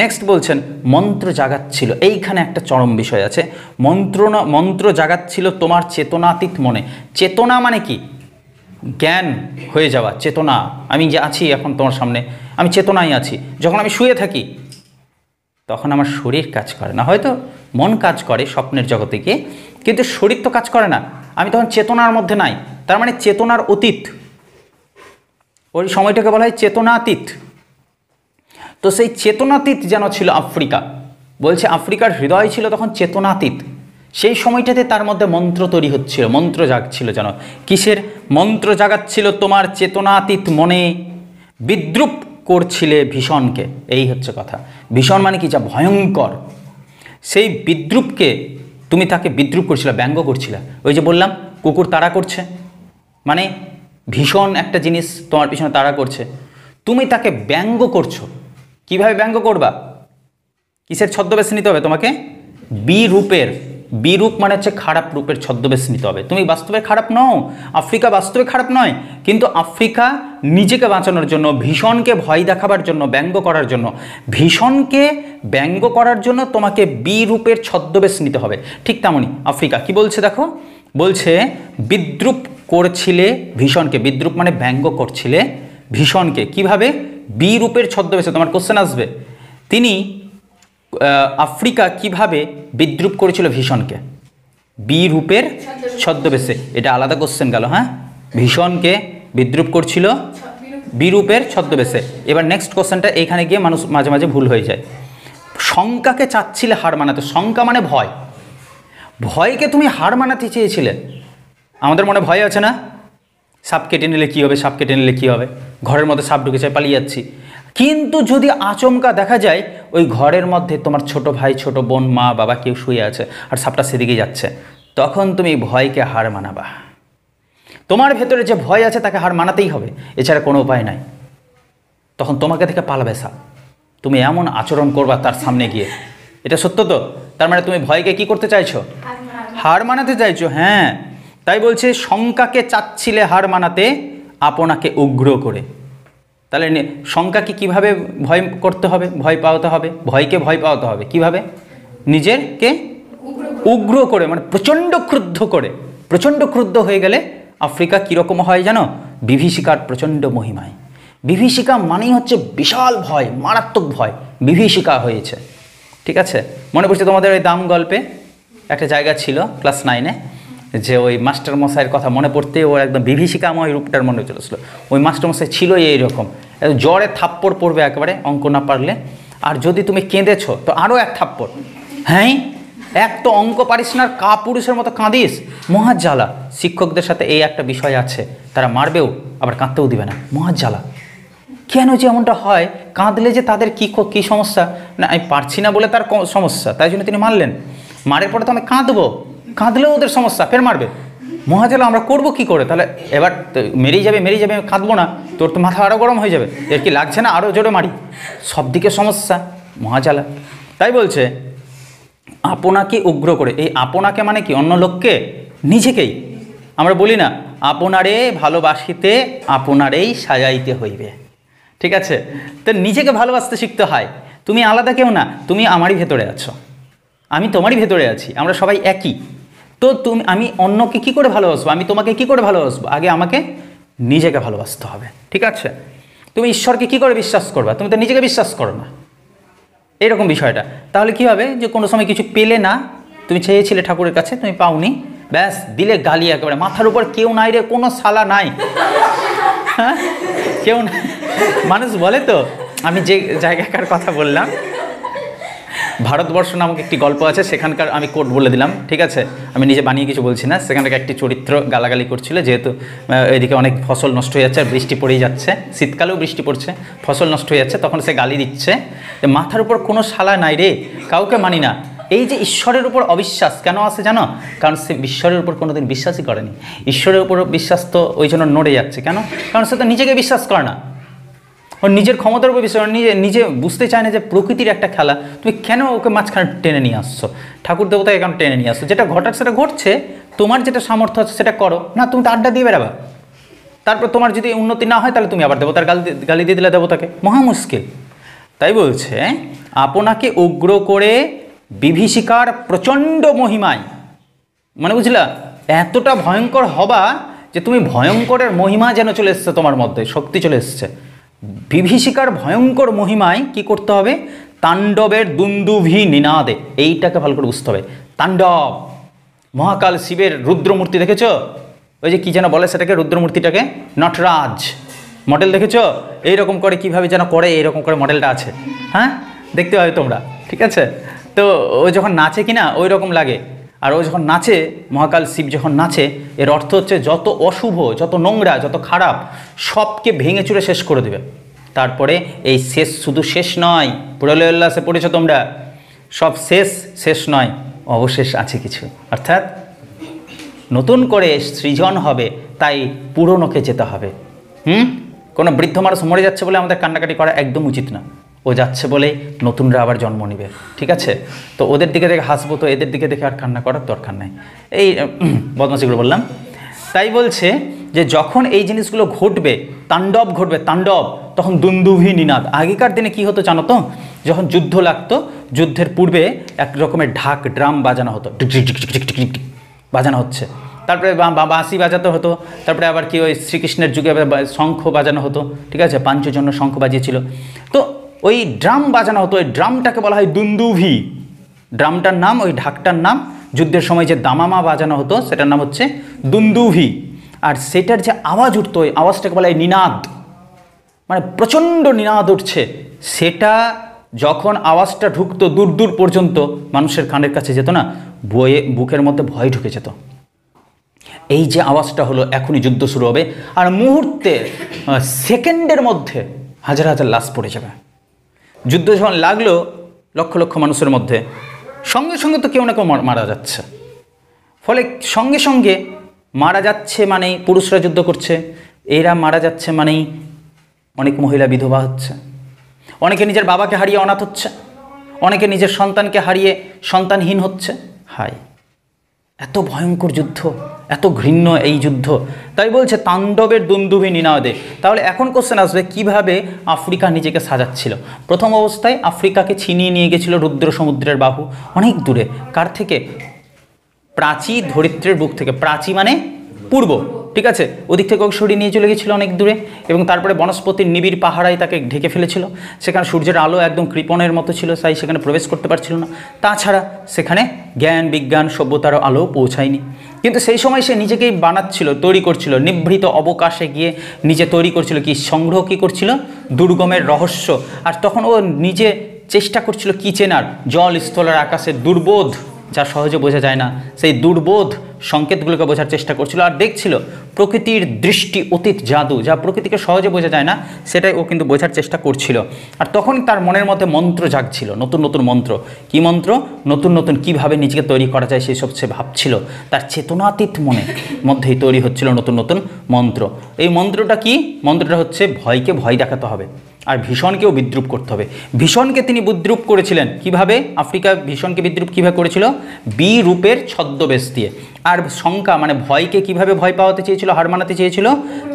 নেক্সট বলছেন মন্ত্র জাগাচ্ছিল এইখানে একটা চরম বিষয় আছে মন্ত্র মন্ত্র জাগাচ্ছিল তোমার চেতনাতীত মনে চেতনা মানে কি জ্ঞান হয়ে যাওয়া চেতনা আমি যে আছি এখন তোমার সামনে আমি চেতনাই আছি যখন আমি শুয়ে থাকি তখন আমার শরীর কাজ করে না হয়তো মন কাজ করে স্বপ্নের জগতে গিয়ে কিন্তু শরীর তো কাজ করে না আমি তখন চেতনার মধ্যে নাই তার মানে চেতনার অতীত ওই সময়টাকে বলা হয় চেতনাতীত তো সেই চেতনাতীত যেন ছিল আফ্রিকা বলছে আফ্রিকার হৃদয় ছিল তখন চেতনাতীত সেই সময়টাতে তার মধ্যে মন্ত্র তৈরি হচ্ছিল মন্ত্র জাগছিল যেন কিসের মন্ত্র জাগাচ্ছিল তোমার চেতনাতীত মনে বিদ্রুপ করছিলে ভীষণকে এই হচ্ছে কথা ভীষণ মানে কি যা ভয়ঙ্কর সেই বিদ্রুপকে তুমি তাকে বিদ্রুপ করছিলে ব্যঙ্গ করছিলে ওই যে বললাম কুকুর তাড়া করছে মানে ভীষণ একটা জিনিস তোমার পিছনে তাড়া করছে তুমি তাকে ব্যঙ্গ করছো কিভাবে ব্যঙ্গ করবা কিসের ছদ্মবেশ নিতে হবে তোমাকে বি রূপের বিরূপ মানে হচ্ছে খারাপ রূপের ছদ্মবেশ নিতে হবে তুমি বাস্তবে খারাপ নও আফ্রিকা বাস্তবে খারাপ নয় কিন্তু আফ্রিকা নিজেকে বাঁচানোর জন্য ভীষণকে ভয় দেখাবার জন্য ব্যঙ্গ করার জন্য ভীষণকে ব্যঙ্গ করার জন্য তোমাকে বিরূপের ছদ্মবেশ নিতে হবে ঠিক তেমনই আফ্রিকা কি বলছে দেখো বলছে বিদ্রুপ করছিলে ভীষণকে বিদ্রুপ মানে ব্যঙ্গ করছিলে ভীষণকে কিভাবে বিরূপের ছদ্মবেশে তোমার কোশ্চেন আসবে তিনি আফ্রিকা কিভাবে বিদ্রুপ করেছিল ভীষণকে বি রূপের ছদ্মবেশে এটা আলাদা কোশ্চেন গেল হ্যাঁ ভীষণকে বিদ্রুপ করছিল বিরূপের ছদ্মবেশে এবার নেক্সট কোশ্চেনটা এখানে গিয়ে মানুষ মাঝে মাঝে ভুল হয়ে যায় শঙ্কাকে চাচ্ছিলে হার মানাতে শঙ্কা মানে ভয় ভয়কে তুমি হার মানাতে চেয়েছিলে আমাদের মনে ভয় আছে না সাপ কেটে নিলে কী হবে সাপ কেটে নিলে কী হবে ঘরের মধ্যে সাপ ঢুকে চাই পালিয়ে যাচ্ছি কিন্তু যদি আচমকা দেখা যায় ওই ঘরের মধ্যে তোমার ছোট ভাই ছোট বোন মা বাবা কেউ শুয়ে আছে আর সাপটা সেদিকে যাচ্ছে তখন তুমি ভয়কে হার মানাবা তোমার ভেতরে যে ভয় আছে তাকে হার মানাতেই হবে এছাড়া কোনো উপায় নাই তখন তোমাকে থেকে পালাবে সাপ তুমি এমন আচরণ করবা তার সামনে গিয়ে এটা সত্য তো তার মানে তুমি ভয়কে কি করতে চাইছো হার মানাতে চাইছো হ্যাঁ তাই বলছে শঙ্কাকে চাচ্ছিলে হার মানাতে আপনাকে উগ্র করে তাহলে শঙ্কাকে কিভাবে ভয় করতে হবে ভয় পাওয়াতে হবে ভয়কে ভয় পাওয়াতে হবে কিভাবে নিজেরকে উগ্র করে মানে প্রচণ্ড ক্রুদ্ধ করে প্রচণ্ড ক্রুদ্ধ হয়ে গেলে আফ্রিকা কীরকম হয় জানো বিভীষিকার প্রচণ্ড মহিমায় বিভীষিকা মানেই হচ্ছে বিশাল ভয় মারাত্মক ভয় বিভীষিকা হয়েছে ঠিক আছে মনে পড়ছে তোমাদের ওই দাম গল্পে একটা জায়গা ছিল ক্লাস নাইনে যে ওই মাস্টার মশাইয়ের কথা মনে পড়তে ও একদম বিভীষিকাময় রূপটার মনে চলেছিল ওই মাস্টার মশাই ছিল এইরকম জ্বরে থাপ্পড় পড়বে একেবারে অঙ্ক না পারলে আর যদি তুমি কেঁদেছ তো আরও এক থাপ্পড় হ্যাঁ এক তো অঙ্ক পারিস না কা পুরুষের মতো কাঁদিস মহাজ্বালা শিক্ষকদের সাথে এই একটা বিষয় আছে তারা মারবেও আবার কাঁদতেও দিবে না মহাজ্বালা কেন যে এমনটা হয় কাঁদলে যে তাদের কী কী সমস্যা না আমি পারছি না বলে তার সমস্যা তাই জন্য তিনি মারলেন মারের পরে তো আমি কাঁদবো কাঁদলেও ওদের সমস্যা ফের মারবে মহাজালা আমরা করব কি করে তাহলে এবার মেরেই যাবে মেরেই যাবে কাঁদবো না তোর তো মাথা আরও গরম হয়ে যাবে এর কি লাগছে না আরও জোরে মারি সব দিকে সমস্যা মহাজালা তাই বলছে আপনাকে উগ্র করে এই আপনাকে মানে কি অন্য লোককে নিজেকেই আমরা বলি না আপনারে ভালোবাসিতে আপনারেই সাজাইতে হইবে ঠিক আছে তো নিজেকে ভালোবাসতে শিখতে হয় তুমি আলাদা কেউ না তুমি আমারই ভেতরে আছো আমি তোমারই ভেতরে আছি আমরা সবাই একই তো তুমি আমি অন্যকে কি করে ভালোবাসবো আমি তোমাকে কি করে ভালোবাসবো আগে আমাকে নিজেকে ভালোবাসতে হবে ঠিক আছে তুমি ঈশ্বরকে কি করে বিশ্বাস করবা তুমি তো নিজেকে বিশ্বাস করো না এরকম বিষয়টা তাহলে কি হবে যে কোনো সময় কিছু পেলে না তুমি চেয়েছিলে ঠাকুরের কাছে তুমি পাওনি ব্যাস দিলে গালি একেবারে মাথার উপর কেউ নাই রে কোনো সালা নাই হ্যাঁ কেউ না মানুষ বলে তো আমি যে জায়গাকার কথা বললাম ভারতবর্ষ নামক একটি গল্প আছে সেখানকার আমি কোট বলে দিলাম ঠিক আছে আমি নিজে বানিয়ে কিছু বলছি না সেখানকার একটি চরিত্র গালাগালি করছিল যেহেতু এদিকে অনেক ফসল নষ্ট হয়ে যাচ্ছে আর বৃষ্টি পড়েই যাচ্ছে শীতকালেও বৃষ্টি পড়ছে ফসল নষ্ট হয়ে যাচ্ছে তখন সে গালি দিচ্ছে যে মাথার উপর কোনো শালা নাই রে কাউকে মানি না এই যে ঈশ্বরের উপর অবিশ্বাস কেন আছে জানো কারণ সে ঈশ্বরের উপর কোনোদিন বিশ্বাসই করেনি ঈশ্বরের উপর বিশ্বাস তো ওই জন্য নড়ে যাচ্ছে কেন কারণ সে তো নিজেকে বিশ্বাস করে না ওর নিজের ক্ষমতার উপর বিশ্বাস নিজে নিজে বুঝতে চায় না যে প্রকৃতির একটা খেলা তুমি কেন ওকে মাঝখানে টেনে নিয়ে আসছো ঠাকুর দেবতা এখন টেনে নিয়ে আসছো যেটা ঘটার সেটা ঘটছে তোমার যেটা সামর্থ্য আছে সেটা করো না তুমি তো আড্ডা দিয়ে বেড়াবা তারপর তোমার যদি উন্নতি না হয় তাহলে তুমি আবার দেবতার গালি গালি দিয়ে দিলে দেবতাকে মহা মুশকিল তাই বলছে আপনাকে উগ্র করে বিভীষিকার প্রচণ্ড মহিমায় মানে বুঝলা এতটা ভয়ঙ্কর হবা যে তুমি ভয়ঙ্করের মহিমা যেন চলে এসছে তোমার মধ্যে শক্তি চলে এসছে বিভীষিকার ভয়ঙ্কর মহিমায় কি করতে হবে তাণ্ডবের দুন্দুভি নিনাদে এইটাকে ভালো করে বুঝতে হবে তাণ্ডব মহাকাল শিবের রুদ্রমূর্তি দেখেছ ওই যে কী যেন বলে সেটাকে রুদ্রমূর্তিটাকে নটরাজ মডেল দেখেছ এইরকম করে কিভাবে যেন করে এইরকম করে মডেলটা আছে হ্যাঁ দেখতে পাবে তোমরা ঠিক আছে তো ও যখন নাচে কিনা ওই রকম লাগে আর ও যখন নাচে মহাকাল শিব যখন নাচে এর অর্থ হচ্ছে যত অশুভ যত নোংরা যত খারাপ সবকে ভেঙে চুরে শেষ করে দেবে তারপরে এই শেষ শুধু শেষ নয় পুরলয়োল্লাসে পড়েছ তোমরা সব শেষ শেষ নয় অবশেষ আছে কিছু অর্থাৎ নতুন করে সৃজন হবে তাই পুরনোকে যেতে হবে হুম কোনো বৃদ্ধ মানুষ মরে যাচ্ছে বলে আমাদের কান্নাকাটি করা একদম উচিত না ও যাচ্ছে বলেই নতুনরা আবার জন্ম নিবে ঠিক আছে তো ওদের দিকে দেখে হাসবো তো এদের দিকে দেখে আর কান্না করার দরকার নাই এই বদমাসিগুলো বললাম তাই বলছে যে যখন এই জিনিসগুলো ঘটবে তাণ্ডব ঘটবে তাণ্ডব তখন দুন্দুভি নিনাদ আগেকার দিনে কি হতো জানো তো যখন যুদ্ধ লাগতো যুদ্ধের পূর্বে এক রকমের ঢাক ড্রাম বাজানো হতো বাজানো হচ্ছে তারপরে বাঁশি বাজাতে হতো তারপরে আবার কি ওই শ্রীকৃষ্ণের যুগে শঙ্খ বাজানো হতো ঠিক আছে পাঞ্চজন্য শঙ্খ বাজিয়েছিল তো ওই ড্রাম বাজানো হতো ওই ড্রামটাকে বলা হয় দুন্দুভি ড্রামটার নাম ওই ঢাকটার নাম যুদ্ধের সময় যে দামামা বাজানো হতো সেটার নাম হচ্ছে দুন্দুভি আর সেটার যে আওয়াজ উঠতো ওই আওয়াজটাকে বলা হয় নিনাদ মানে প্রচণ্ড নিনাদ উঠছে সেটা যখন আওয়াজটা ঢুকতো দূর দূর পর্যন্ত মানুষের কানের কাছে যেত না বয়ে বুকের মধ্যে ভয় ঢুকে যেত এই যে আওয়াজটা হলো এখনই যুদ্ধ শুরু হবে আর মুহূর্তে সেকেন্ডের মধ্যে হাজার হাজার লাশ পড়ে যাবে যুদ্ধ যখন লাগলো লক্ষ লক্ষ মানুষের মধ্যে সঙ্গে সঙ্গে তো কেউ না কেউ মারা যাচ্ছে ফলে সঙ্গে সঙ্গে মারা যাচ্ছে মানেই পুরুষরা যুদ্ধ করছে এরা মারা যাচ্ছে মানেই অনেক মহিলা বিধবা হচ্ছে অনেকে নিজের বাবাকে হারিয়ে অনাথ হচ্ছে অনেকে নিজের সন্তানকে হারিয়ে সন্তানহীন হচ্ছে হায় এত ভয়ঙ্কর যুদ্ধ এত ঘৃণ্য এই যুদ্ধ তাই বলছে তাণ্ডবের দুমদুভি নিনাদে তাহলে এখন কোশ্চেন আসবে কিভাবে আফ্রিকা নিজেকে সাজাচ্ছিল প্রথম অবস্থায় আফ্রিকাকে ছিনিয়ে নিয়ে গেছিল রুদ্র সমুদ্রের বাহু অনেক দূরে কার থেকে প্রাচী ধরিত্রের বুক থেকে প্রাচী মানে পূর্ব ঠিক আছে ওদিক থেকে সরিয়ে নিয়ে চলে গেছিলো অনেক দূরে এবং তারপরে বনস্পতির নিবিড় পাহারায় তাকে ঢেকে ফেলেছিল সেখানে সূর্যের আলো একদম কৃপণের মতো ছিল তাই সেখানে প্রবেশ করতে পারছিল না তাছাড়া সেখানে জ্ঞান বিজ্ঞান সভ্যতার আলো পৌঁছায়নি কিন্তু সেই সময় সে নিজেকেই বানাচ্ছিল তৈরি করছিল নিভৃত অবকাশে গিয়ে নিজে তৈরি করছিল কি সংগ্রহ কী করছিল দুর্গমের রহস্য আর তখন ও নিজে চেষ্টা করছিল কি চেনার জল স্থলের আকাশে দুর্বোধ যা সহজে বোঝা যায় না সেই দুর্বোধ সংকেতগুলোকে বোঝার চেষ্টা করছিল আর দেখছিল প্রকৃতির দৃষ্টি অতীত জাদু যা প্রকৃতিকে সহজে বোঝা যায় না সেটাই ও কিন্তু বোঝার চেষ্টা করছিল আর তখন তার মনের মধ্যে মন্ত্র জাগছিল নতুন নতুন মন্ত্র কি মন্ত্র নতুন নতুন কিভাবে নিজেকে তৈরি করা যায় সেই সব সে ভাবছিল তার চেতনাতীত মনে মধ্যেই তৈরি হচ্ছিল নতুন নতুন মন্ত্র এই মন্ত্রটা কি মন্ত্রটা হচ্ছে ভয়কে ভয় দেখাতে হবে আর ভীষণকেও বিদ্রুপ করতে হবে ভীষণকে তিনি বিদ্রুপ করেছিলেন কিভাবে আফ্রিকা ভীষণকে বিদ্রুপ কীভাবে করেছিল বি রূপের ছদ্মবেশ দিয়ে আর শঙ্কা মানে ভয়কে কিভাবে ভয় পাওয়াতে চেয়েছিল হার মানাতে চেয়েছিল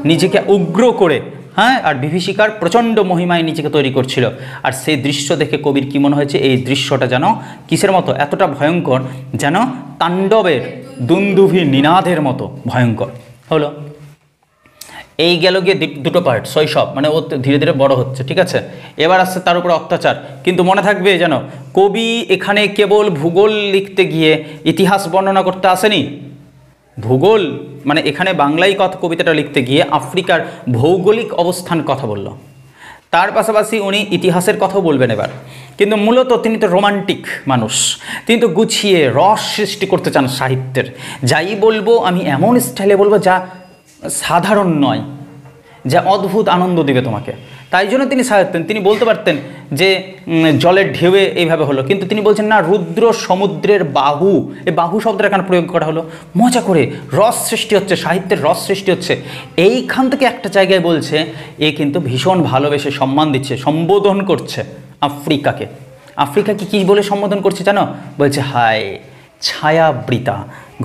নিজেকে উগ্র করে হ্যাঁ আর বিভীষিকার প্রচণ্ড মহিমায় নিজেকে তৈরি করছিল আর সেই দৃশ্য দেখে কবির কী মনে হয়েছে এই দৃশ্যটা যেন কিসের মতো এতটা ভয়ঙ্কর যেন তাণ্ডবের দুন্দুভি নিনাদের মতো ভয়ঙ্কর হলো এই গেল গিয়ে দুটো পার্ট শৈশব মানে ও ধীরে ধীরে বড় হচ্ছে ঠিক আছে এবার আসছে তার উপর অত্যাচার কিন্তু মনে থাকবে যেন কবি এখানে কেবল ভূগোল লিখতে গিয়ে ইতিহাস বর্ণনা করতে আসেনি ভূগোল মানে এখানে বাংলাই কথা কবিতাটা লিখতে গিয়ে আফ্রিকার ভৌগোলিক অবস্থান কথা বলল তার পাশাপাশি উনি ইতিহাসের কথাও বলবেন এবার কিন্তু মূলত তিনি তো রোমান্টিক মানুষ তিনি তো গুছিয়ে রস সৃষ্টি করতে চান সাহিত্যের যাই বলবো আমি এমন স্টাইলে বলবো যা সাধারণ নয় যা অদ্ভুত আনন্দ দিবে তোমাকে তাই জন্য তিনি সাজাতেন তিনি বলতে পারতেন যে জলের ঢেউয়ে এইভাবে হলো কিন্তু তিনি বলছেন না রুদ্র সমুদ্রের বাহু এ বাহু শব্দটা এখানে প্রয়োগ করা হলো মজা করে রস সৃষ্টি হচ্ছে সাহিত্যের রস সৃষ্টি হচ্ছে এইখান থেকে একটা জায়গায় বলছে এ কিন্তু ভীষণ ভালোবেসে সম্মান দিচ্ছে সম্বোধন করছে আফ্রিকাকে আফ্রিকাকে কী বলে সম্বোধন করছে জানো বলছে হায় ছায়াবৃতা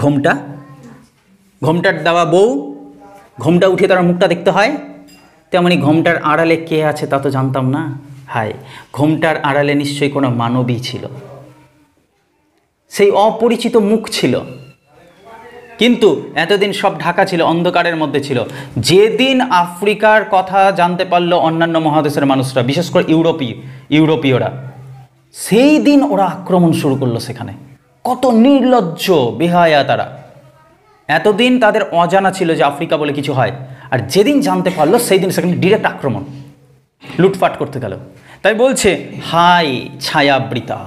ঘোমটা ঘোমটার দেওয়া বউ ঘোমটা উঠিয়ে তার মুখটা দেখতে হয় তেমনি ঘোমটার আড়ালে কে আছে তা তো জানতাম না হায় ঘোমটার আড়ালে নিশ্চয়ই কোনো মানবই ছিল সেই অপরিচিত মুখ ছিল কিন্তু এতদিন সব ঢাকা ছিল অন্ধকারের মধ্যে ছিল যেদিন আফ্রিকার কথা জানতে পারলো অন্যান্য মহাদেশের মানুষরা বিশেষ করে ইউরোপীয় ইউরোপীয়রা সেই দিন ওরা আক্রমণ শুরু করলো সেখানে কত নির্লজ্জ বেহায়া তারা এতদিন তাদের অজানা ছিল যে আফ্রিকা বলে কিছু হয় আর যেদিন জানতে পারলো সেই দিন সেখানে ডিরেক্ট আক্রমণ লুটফাট করতে গেল তাই বলছে হাই ছায়াবৃতা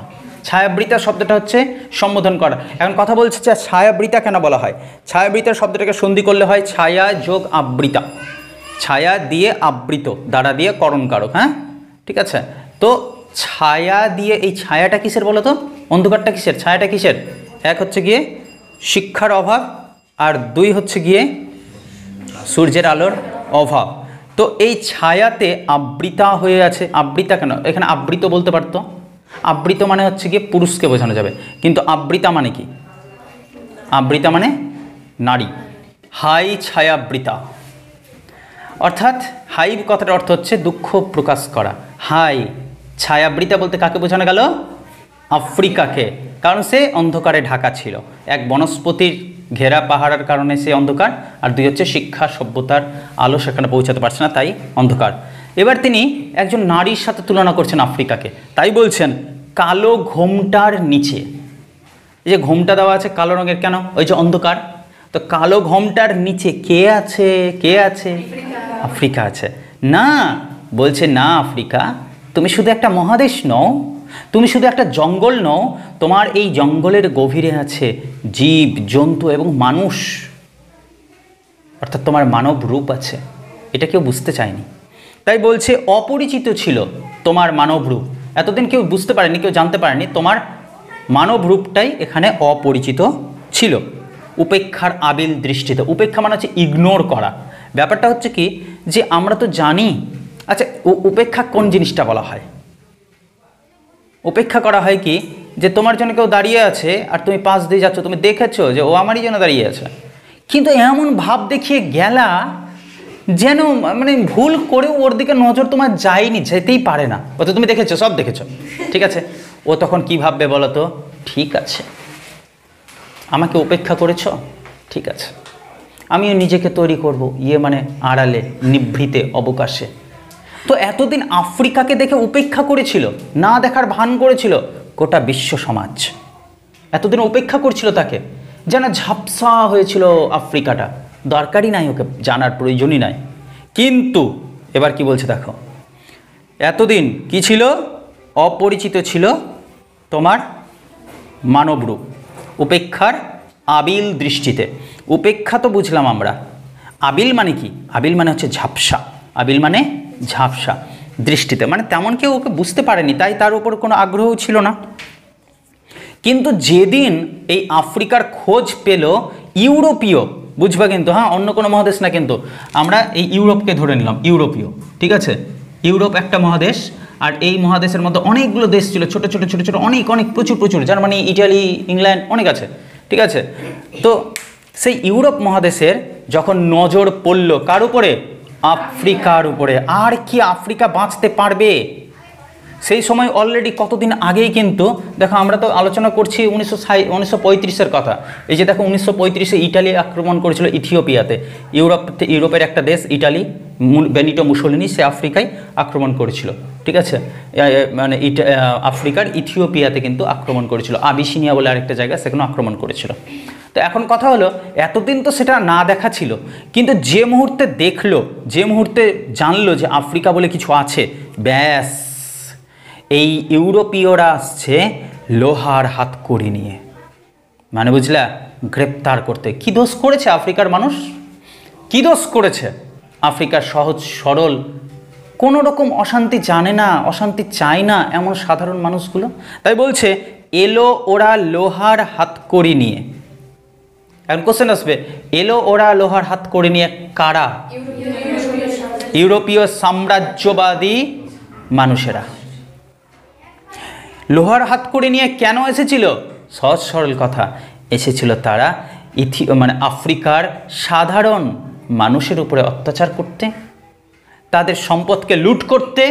ছায়াবৃতা শব্দটা হচ্ছে সম্বোধন করা এখন কথা বলছে যে ছায়াবৃতা কেন বলা হয় ছায়াবৃতা শব্দটাকে সন্ধি করলে হয় ছায়া যোগ আবৃতা ছায়া দিয়ে আবৃত দ্বারা দিয়ে করণকারক হ্যাঁ ঠিক আছে তো ছায়া দিয়ে এই ছায়াটা কিসের বলো তো অন্ধকারটা কিসের ছায়াটা কিসের এক হচ্ছে গিয়ে শিক্ষার অভাব আর দুই হচ্ছে গিয়ে সূর্যের আলোর অভাব তো এই ছায়াতে আবৃতা হয়ে আছে আবৃতা কেন এখানে আবৃত বলতে পারতো আবৃত মানে হচ্ছে গিয়ে পুরুষকে বোঝানো যাবে কিন্তু আবৃতা মানে কি আবৃতা মানে নারী হাই ছায়াবৃতা অর্থাৎ হাই কথাটার অর্থ হচ্ছে দুঃখ প্রকাশ করা হাই ছায়াবৃতা বলতে কাকে বোঝানো গেল আফ্রিকাকে কারণ সে অন্ধকারে ঢাকা ছিল এক বনস্পতির ঘেরা পাহাড়ের কারণে সে অন্ধকার আর দুই হচ্ছে শিক্ষা সভ্যতার আলো সেখানে পৌঁছাতে পারছে না তাই অন্ধকার এবার তিনি একজন নারীর সাথে তুলনা করছেন আফ্রিকাকে তাই বলছেন কালো ঘোমটার নিচে এই যে ঘোমটা দেওয়া আছে কালো রঙের কেন ওই যে অন্ধকার তো কালো ঘোমটার নিচে কে আছে কে আছে আফ্রিকা আছে না বলছে না আফ্রিকা তুমি শুধু একটা মহাদেশ নও তুমি শুধু একটা জঙ্গল নও তোমার এই জঙ্গলের গভীরে আছে জীব জন্তু এবং মানুষ অর্থাৎ তোমার মানব রূপ আছে এটা কেউ বুঝতে চায়নি তাই বলছে অপরিচিত ছিল তোমার মানব রূপ এতদিন কেউ বুঝতে পারেনি কেউ জানতে পারেনি তোমার মানব রূপটাই এখানে অপরিচিত ছিল উপেক্ষার আবিল দৃষ্টিতে উপেক্ষা মানে হচ্ছে ইগনোর করা ব্যাপারটা হচ্ছে কি যে আমরা তো জানি আচ্ছা উপেক্ষা কোন জিনিসটা বলা হয় উপেক্ষা করা হয় কি যে তোমার জন্য কেউ দাঁড়িয়ে আছে আর তুমি পাশ দিয়ে যাচ্ছ তুমি দেখেছো যে ও আমারই জন্য দাঁড়িয়ে আছে কিন্তু এমন ভাব দেখিয়ে গেলা যেন মানে ভুল করে ওর দিকে নজর তোমার যায়নি যেতেই পারে না ও তো তুমি দেখেছো সব দেখেছো ঠিক আছে ও তখন কি ভাববে বলো তো ঠিক আছে আমাকে উপেক্ষা করেছ ঠিক আছে আমিও নিজেকে তৈরি করব ইয়ে মানে আড়ালে নিভৃতে অবকাশে তো এতদিন আফ্রিকাকে দেখে উপেক্ষা করেছিল না দেখার ভান করেছিল গোটা বিশ্ব সমাজ এতদিন উপেক্ষা করছিল তাকে যেন ঝাপসা হয়েছিল আফ্রিকাটা দরকারই নাই ওকে জানার প্রয়োজনই নাই কিন্তু এবার কি বলছে দেখো এতদিন কি ছিল অপরিচিত ছিল তোমার মানবরূপ উপেক্ষার আবিল দৃষ্টিতে উপেক্ষা তো বুঝলাম আমরা আবিল মানে কি আবিল মানে হচ্ছে ঝাপসা আবিল মানে ঝাপসা দৃষ্টিতে মানে তেমন কেউ ওকে বুঝতে পারেনি তাই তার উপর কোনো আগ্রহ ছিল না কিন্তু যেদিন এই আফ্রিকার খোঁজ পেল ইউরোপীয় বুঝবা কিন্তু হ্যাঁ অন্য কোনো মহাদেশ না কিন্তু আমরা এই ইউরোপকে ধরে নিলাম ইউরোপীয় ঠিক আছে ইউরোপ একটা মহাদেশ আর এই মহাদেশের মধ্যে অনেকগুলো দেশ ছিল ছোট ছোট ছোট ছোট অনেক অনেক প্রচুর প্রচুর জার্মানি ইটালি ইংল্যান্ড অনেক আছে ঠিক আছে তো সেই ইউরোপ মহাদেশের যখন নজর পড়ল কার উপরে আফ্রিকার উপরে আর কি আফ্রিকা বাঁচতে পারবে সেই সময় অলরেডি কতদিন আগেই কিন্তু দেখো আমরা তো আলোচনা করছি উনিশশো উনিশশো পঁয়ত্রিশের কথা এই যে দেখো উনিশশো পঁয়ত্রিশে ইটালি আক্রমণ করেছিল ইথিওপিয়াতে ইউরোপ ইউরোপের একটা দেশ ইটালি বেনিটো মুসলিনি সে আফ্রিকায় আক্রমণ করেছিল ঠিক আছে মানে ইটা আফ্রিকার ইথিওপিয়াতে কিন্তু আক্রমণ করেছিল আবিসিনিয়া বলে আরেকটা জায়গা সেখানে আক্রমণ করেছিল তো এখন কথা হলো এতদিন তো সেটা না দেখা ছিল কিন্তু যে মুহূর্তে দেখলো যে মুহূর্তে জানলো যে আফ্রিকা বলে কিছু আছে ব্যাস এই ইউরোপীয়রা আসছে লোহার হাত করে নিয়ে মানে বুঝলা গ্রেপ্তার করতে কি দোষ করেছে আফ্রিকার মানুষ কি দোষ করেছে আফ্রিকার সহজ সরল কোনো রকম অশান্তি জানে না অশান্তি চায় না এমন সাধারণ মানুষগুলো তাই বলছে এলো ওরা লোহার হাত করি নিয়ে এখন কোশ্চেন আসবে এলো ওরা লোহার হাত করে নিয়ে কারা ইউরোপীয় সাম্রাজ্যবাদী মানুষেরা লোহার হাত করে নিয়ে কেন এসেছিল সহজ সরল কথা এসেছিল তারা ইথি মানে আফ্রিকার সাধারণ মানুষের উপরে অত্যাচার করতে তাদের সম্পদকে লুট করতে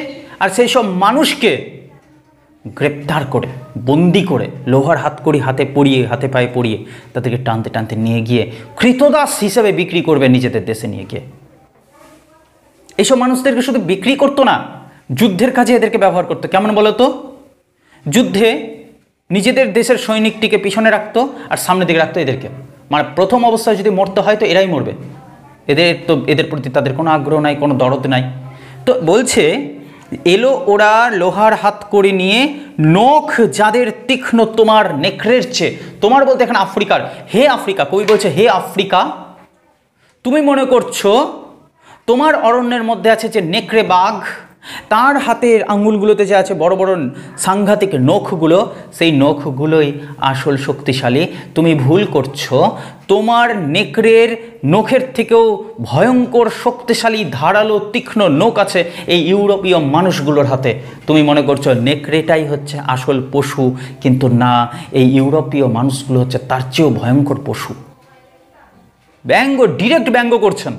আর সেই সব মানুষকে গ্রেপ্তার করে বন্দি করে লোহার হাতকড়ি হাতে পরিয়ে হাতে পায়ে পরিয়ে তাদেরকে টানতে টানতে নিয়ে গিয়ে কৃতদাস হিসেবে বিক্রি করবে নিজেদের দেশে নিয়ে গিয়ে এইসব মানুষদেরকে শুধু বিক্রি করতো না যুদ্ধের কাজে এদেরকে ব্যবহার করতো কেমন বলতো যুদ্ধে নিজেদের দেশের সৈনিকটিকে পিছনে রাখত আর সামনের দিকে রাখতো এদেরকে মানে প্রথম অবস্থায় যদি মরতে হয় তো এরাই মরবে এদের তো এদের প্রতি তাদের কোনো আগ্রহ নাই কোনো দরদ নাই তো বলছে এলো ওরা লোহার হাত করে নিয়ে নখ যাদের তীক্ষ্ণ তোমার নেকড়ের চেয়ে তোমার বলতে এখানে আফ্রিকার হে আফ্রিকা কবি বলছে হে আফ্রিকা তুমি মনে করছো তোমার অরণ্যের মধ্যে আছে যে নেকড়ে বাঘ তার হাতের আঙুলগুলোতে যে আছে বড় বড় সাংঘাতিক নখগুলো সেই নখগুলোই আসল শক্তিশালী তুমি ভুল করছো তোমার নেকড়ের নখের থেকেও ভয়ঙ্কর শক্তিশালী ধারালো তীক্ষ্ণ নখ আছে এই ইউরোপীয় মানুষগুলোর হাতে তুমি মনে করছো নেকড়েটাই হচ্ছে আসল পশু কিন্তু না এই ইউরোপীয় মানুষগুলো হচ্ছে তার চেয়েও ভয়ঙ্কর পশু ব্যঙ্গ ডিরেক্ট ব্যঙ্গ করছেন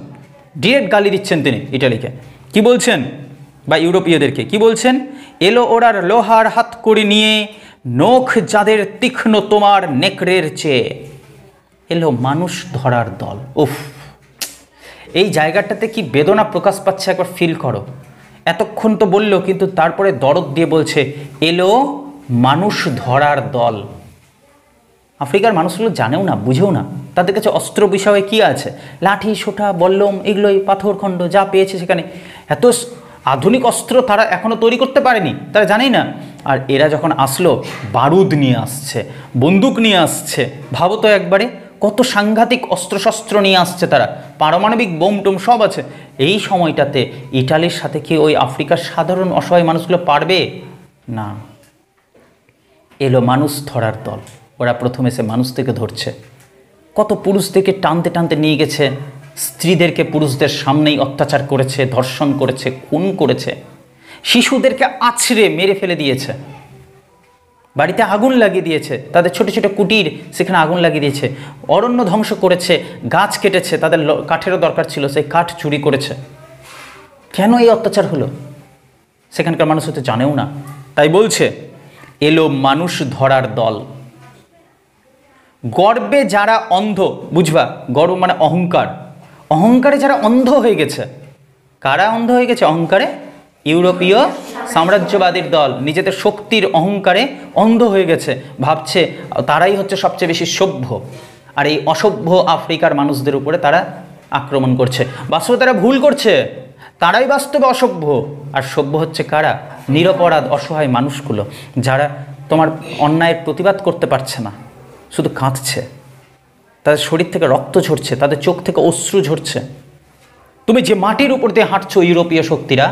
ডিরেক্ট গালি দিচ্ছেন তিনি ইটালিকে কি বলছেন বা ইউরোপীয়দেরকে কি বলছেন এলো ওরার লোহার হাত করে নিয়ে নখ যাদের তীক্ষ্ণ তোমার নেকড়ের চেয়ে এলো মানুষ ধরার দল উফ এই জায়গাটাতে কি বেদনা প্রকাশ পাচ্ছে একবার ফিল করো এতক্ষণ তো বললো কিন্তু তারপরে দরদ দিয়ে বলছে এলো মানুষ ধরার দল আফ্রিকার মানুষগুলো জানেও না বুঝেও না তাদের কাছে অস্ত্র বিষয়ে কি আছে লাঠি সোটা বল্লম এগুলোই পাথরখণ্ড যা পেয়েছে সেখানে এত আধুনিক অস্ত্র তারা এখনও তৈরি করতে পারেনি তারা জানেই না আর এরা যখন আসলো বারুদ নিয়ে আসছে বন্দুক নিয়ে আসছে ভাবো তো একবারে কত সাংঘাতিক অস্ত্রশস্ত্র নিয়ে আসছে তারা পারমাণবিক বোম টোম সব আছে এই সময়টাতে ইটালির সাথে কি ওই আফ্রিকার সাধারণ অসহায় মানুষগুলো পারবে না এলো মানুষ ধরার দল ওরা প্রথমে সে মানুষ থেকে ধরছে কত পুরুষ থেকে টানতে টানতে নিয়ে গেছে স্ত্রীদেরকে পুরুষদের সামনেই অত্যাচার করেছে ধর্ষণ করেছে খুন করেছে শিশুদেরকে আছড়ে মেরে ফেলে দিয়েছে বাড়িতে আগুন লাগিয়ে দিয়েছে তাদের ছোট ছোট কুটির সেখানে আগুন লাগিয়ে দিয়েছে অরণ্য ধ্বংস করেছে গাছ কেটেছে তাদের কাঠেরও দরকার ছিল সেই কাঠ চুরি করেছে কেন এই অত্যাচার হলো সেখানকার মানুষ হতে জানেও না তাই বলছে এলো মানুষ ধরার দল গর্বে যারা অন্ধ বুঝবা গর্ব মানে অহংকার অহংকারে যারা অন্ধ হয়ে গেছে কারা অন্ধ হয়ে গেছে অহংকারে ইউরোপীয় সাম্রাজ্যবাদীর দল নিজেদের শক্তির অহংকারে অন্ধ হয়ে গেছে ভাবছে তারাই হচ্ছে সবচেয়ে বেশি সভ্য আর এই অসভ্য আফ্রিকার মানুষদের উপরে তারা আক্রমণ করছে বাস্তবে তারা ভুল করছে তারাই বাস্তবে অসভ্য আর সভ্য হচ্ছে কারা নিরপরাধ অসহায় মানুষগুলো যারা তোমার অন্যায়ের প্রতিবাদ করতে পারছে না শুধু কাঁদছে তাদের শরীর থেকে রক্ত ঝরছে তাদের চোখ থেকে অশ্রু ঝরছে তুমি যে মাটির উপর দিয়ে হাঁটছো ইউরোপীয় শক্তিরা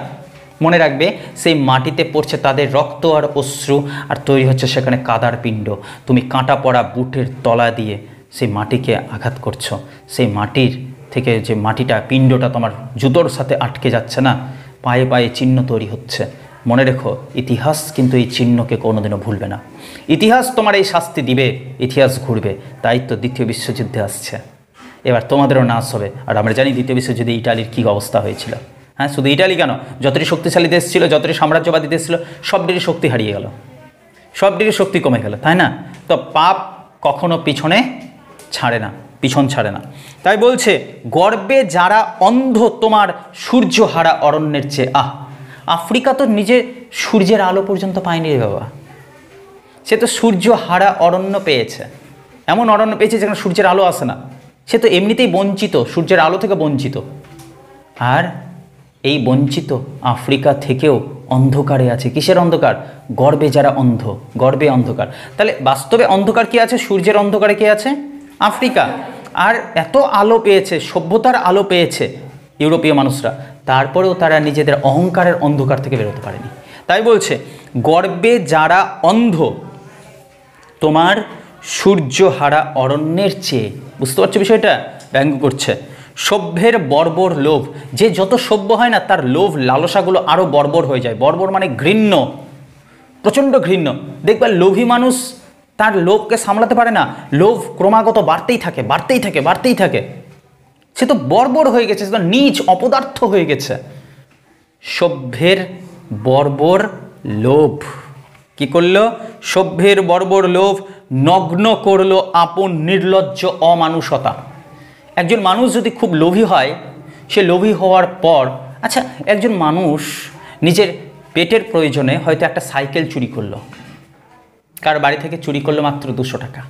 মনে রাখবে সেই মাটিতে পড়ছে তাদের রক্ত আর অশ্রু আর তৈরি হচ্ছে সেখানে কাদার পিণ্ড তুমি কাঁটা পড়া বুটের তলা দিয়ে সেই মাটিকে আঘাত করছো সেই মাটির থেকে যে মাটিটা পিণ্ডটা তোমার জুতোর সাথে আটকে যাচ্ছে না পায়ে পায়ে চিহ্ন তৈরি হচ্ছে মনে রেখো ইতিহাস কিন্তু এই চিহ্নকে কোনোদিনও ভুলবে না ইতিহাস তোমার এই শাস্তি দিবে ইতিহাস ঘুরবে তাই তো দ্বিতীয় বিশ্বযুদ্ধে আসছে এবার তোমাদেরও নাচ হবে আর আমরা জানি দ্বিতীয় বিশ্বযুদ্ধে ইটালির কী অবস্থা হয়েছিল হ্যাঁ শুধু ইটালি কেন যতটি শক্তিশালী দেশ ছিল যতটি সাম্রাজ্যবাদী দেশ ছিল সবটিরই শক্তি হারিয়ে গেল সবটিরই শক্তি কমে গেল তাই না তো পাপ কখনো পিছনে ছাড়ে না পিছন ছাড়ে না তাই বলছে গর্বে যারা অন্ধ তোমার সূর্য হারা অরণ্যের চেয়ে আহ আফ্রিকা তো নিজে সূর্যের আলো পর্যন্ত পায়নি রে বাবা সে তো সূর্য হারা অরণ্য পেয়েছে এমন অরণ্য পেয়েছে যেখানে সূর্যের আলো আসে না সে তো এমনিতেই বঞ্চিত সূর্যের আলো থেকে বঞ্চিত আর এই বঞ্চিত আফ্রিকা থেকেও অন্ধকারে আছে কিসের অন্ধকার গর্বে যারা অন্ধ গর্বে অন্ধকার তাহলে বাস্তবে অন্ধকার কি আছে সূর্যের অন্ধকারে কি আছে আফ্রিকা আর এত আলো পেয়েছে সভ্যতার আলো পেয়েছে ইউরোপীয় মানুষরা তারপরেও তারা নিজেদের অহংকারের অন্ধকার থেকে বেরোতে পারেনি তাই বলছে গর্বে যারা অন্ধ তোমার সূর্য হারা অরণ্যের চেয়ে বুঝতে পারছো বিষয়টা ব্যঙ্গ করছে সভ্যের বর্বর লোভ যে যত সভ্য হয় না তার লোভ লালসাগুলো আরও বর্বর হয়ে যায় বর্বর মানে ঘৃণ্য প্রচণ্ড ঘৃণ্য দেখবে লোভী মানুষ তার লোভকে সামলাতে পারে না লোভ ক্রমাগত বাড়তেই থাকে বাড়তেই থাকে বাড়তেই থাকে সে তো বর্বর হয়ে গেছে সে তো নিজ অপদার্থ হয়ে গেছে সভ্যের বর্বর লোভ কি করলো সভ্যের বর্বর লোভ নগ্ন করলো আপন নির্লজ্জ অমানুষতা একজন মানুষ যদি খুব লোভী হয় সে লোভী হওয়ার পর আচ্ছা একজন মানুষ নিজের পেটের প্রয়োজনে হয়তো একটা সাইকেল চুরি করলো কার বাড়ি থেকে চুরি করলো মাত্র দুশো টাকা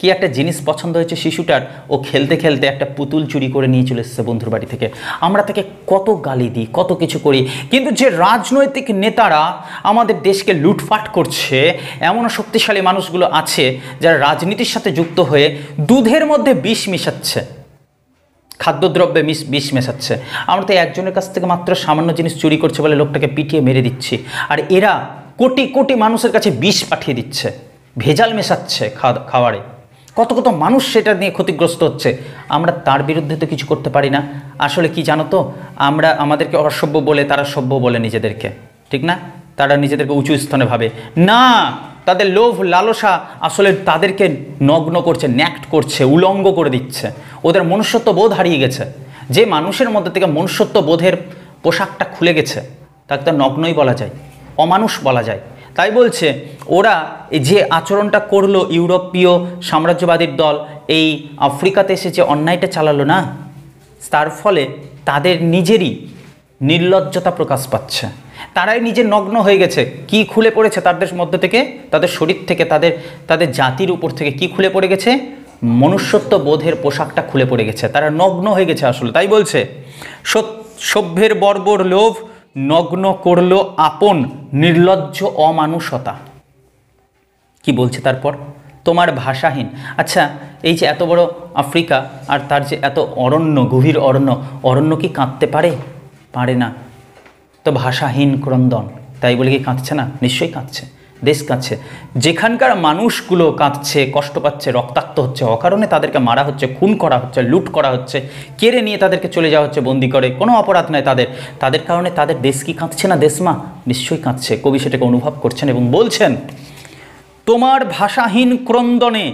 কি একটা জিনিস পছন্দ হয়েছে শিশুটার ও খেলতে খেলতে একটা পুতুল চুরি করে নিয়ে চলে এসেছে বন্ধুর বাড়ি থেকে আমরা তাকে কত গালি দিই কত কিছু করি কিন্তু যে রাজনৈতিক নেতারা আমাদের দেশকে লুটপাট করছে এমন শক্তিশালী মানুষগুলো আছে যারা রাজনীতির সাথে যুক্ত হয়ে দুধের মধ্যে বিষ মিশাচ্ছে খাদ্যদ্রব্যে মিশ বিষ মেশাচ্ছে আমরা তো একজনের কাছ থেকে মাত্র সামান্য জিনিস চুরি করছে বলে লোকটাকে পিটিয়ে মেরে দিচ্ছি আর এরা কোটি কোটি মানুষের কাছে বিষ পাঠিয়ে দিচ্ছে ভেজাল মেশাচ্ছে খাওয়ারে কত কত মানুষ সেটা নিয়ে ক্ষতিগ্রস্ত হচ্ছে আমরা তার বিরুদ্ধে তো কিছু করতে পারি না আসলে কি জানো তো আমরা আমাদেরকে অসভ্য বলে তারা সভ্য বলে নিজেদেরকে ঠিক না তারা নিজেদেরকে উঁচু স্থানে ভাবে না তাদের লোভ লালসা আসলে তাদেরকে নগ্ন করছে ন্যাক্ট করছে উলঙ্গ করে দিচ্ছে ওদের মনুষ্যত্ব বোধ হারিয়ে গেছে যে মানুষের মধ্যে থেকে মনুষ্যত্ব বোধের পোশাকটা খুলে গেছে তাকে তো নগ্নই বলা যায় অমানুষ বলা যায় তাই বলছে ওরা যে আচরণটা করলো ইউরোপীয় সাম্রাজ্যবাদীর দল এই আফ্রিকাতে এসে যে অন্যায়টা চালালো না তার ফলে তাদের নিজেরই নির্লজ্জতা প্রকাশ পাচ্ছে তারাই নিজে নগ্ন হয়ে গেছে কি খুলে পড়েছে তাদের মধ্য থেকে তাদের শরীর থেকে তাদের তাদের জাতির উপর থেকে কি খুলে পড়ে গেছে মনুষ্যত্ব বোধের পোশাকটা খুলে পড়ে গেছে তারা নগ্ন হয়ে গেছে আসলে তাই বলছে সভ্যের বর্বর লোভ নগ্ন করল আপন নির্লজ্জ অমানুষতা কি বলছে তারপর তোমার ভাষাহীন আচ্ছা এই যে এত বড় আফ্রিকা আর তার যে এত অরণ্য গভীর অরণ্য অরণ্য কি কাঁদতে পারে পারে না তো ভাষাহীন ক্রন্দন তাই বলে কি কাঁদছে না নিশ্চয়ই কাঁদছে দেশ কাঁদছে যেখানকার মানুষগুলো কাঁদছে কষ্ট পাচ্ছে রক্তাক্ত হচ্ছে অকারণে তাদেরকে মারা হচ্ছে খুন করা হচ্ছে লুট করা হচ্ছে কেড়ে নিয়ে তাদেরকে চলে যাওয়া হচ্ছে বন্দি করে কোনো অপরাধ নয় তাদের তাদের কারণে তাদের দেশ কি কাঁদছে না দেশমা নিশ্চয়ই কাঁদছে কবি সেটাকে অনুভব করছেন এবং বলছেন তোমার ভাষাহীন ক্রন্দনে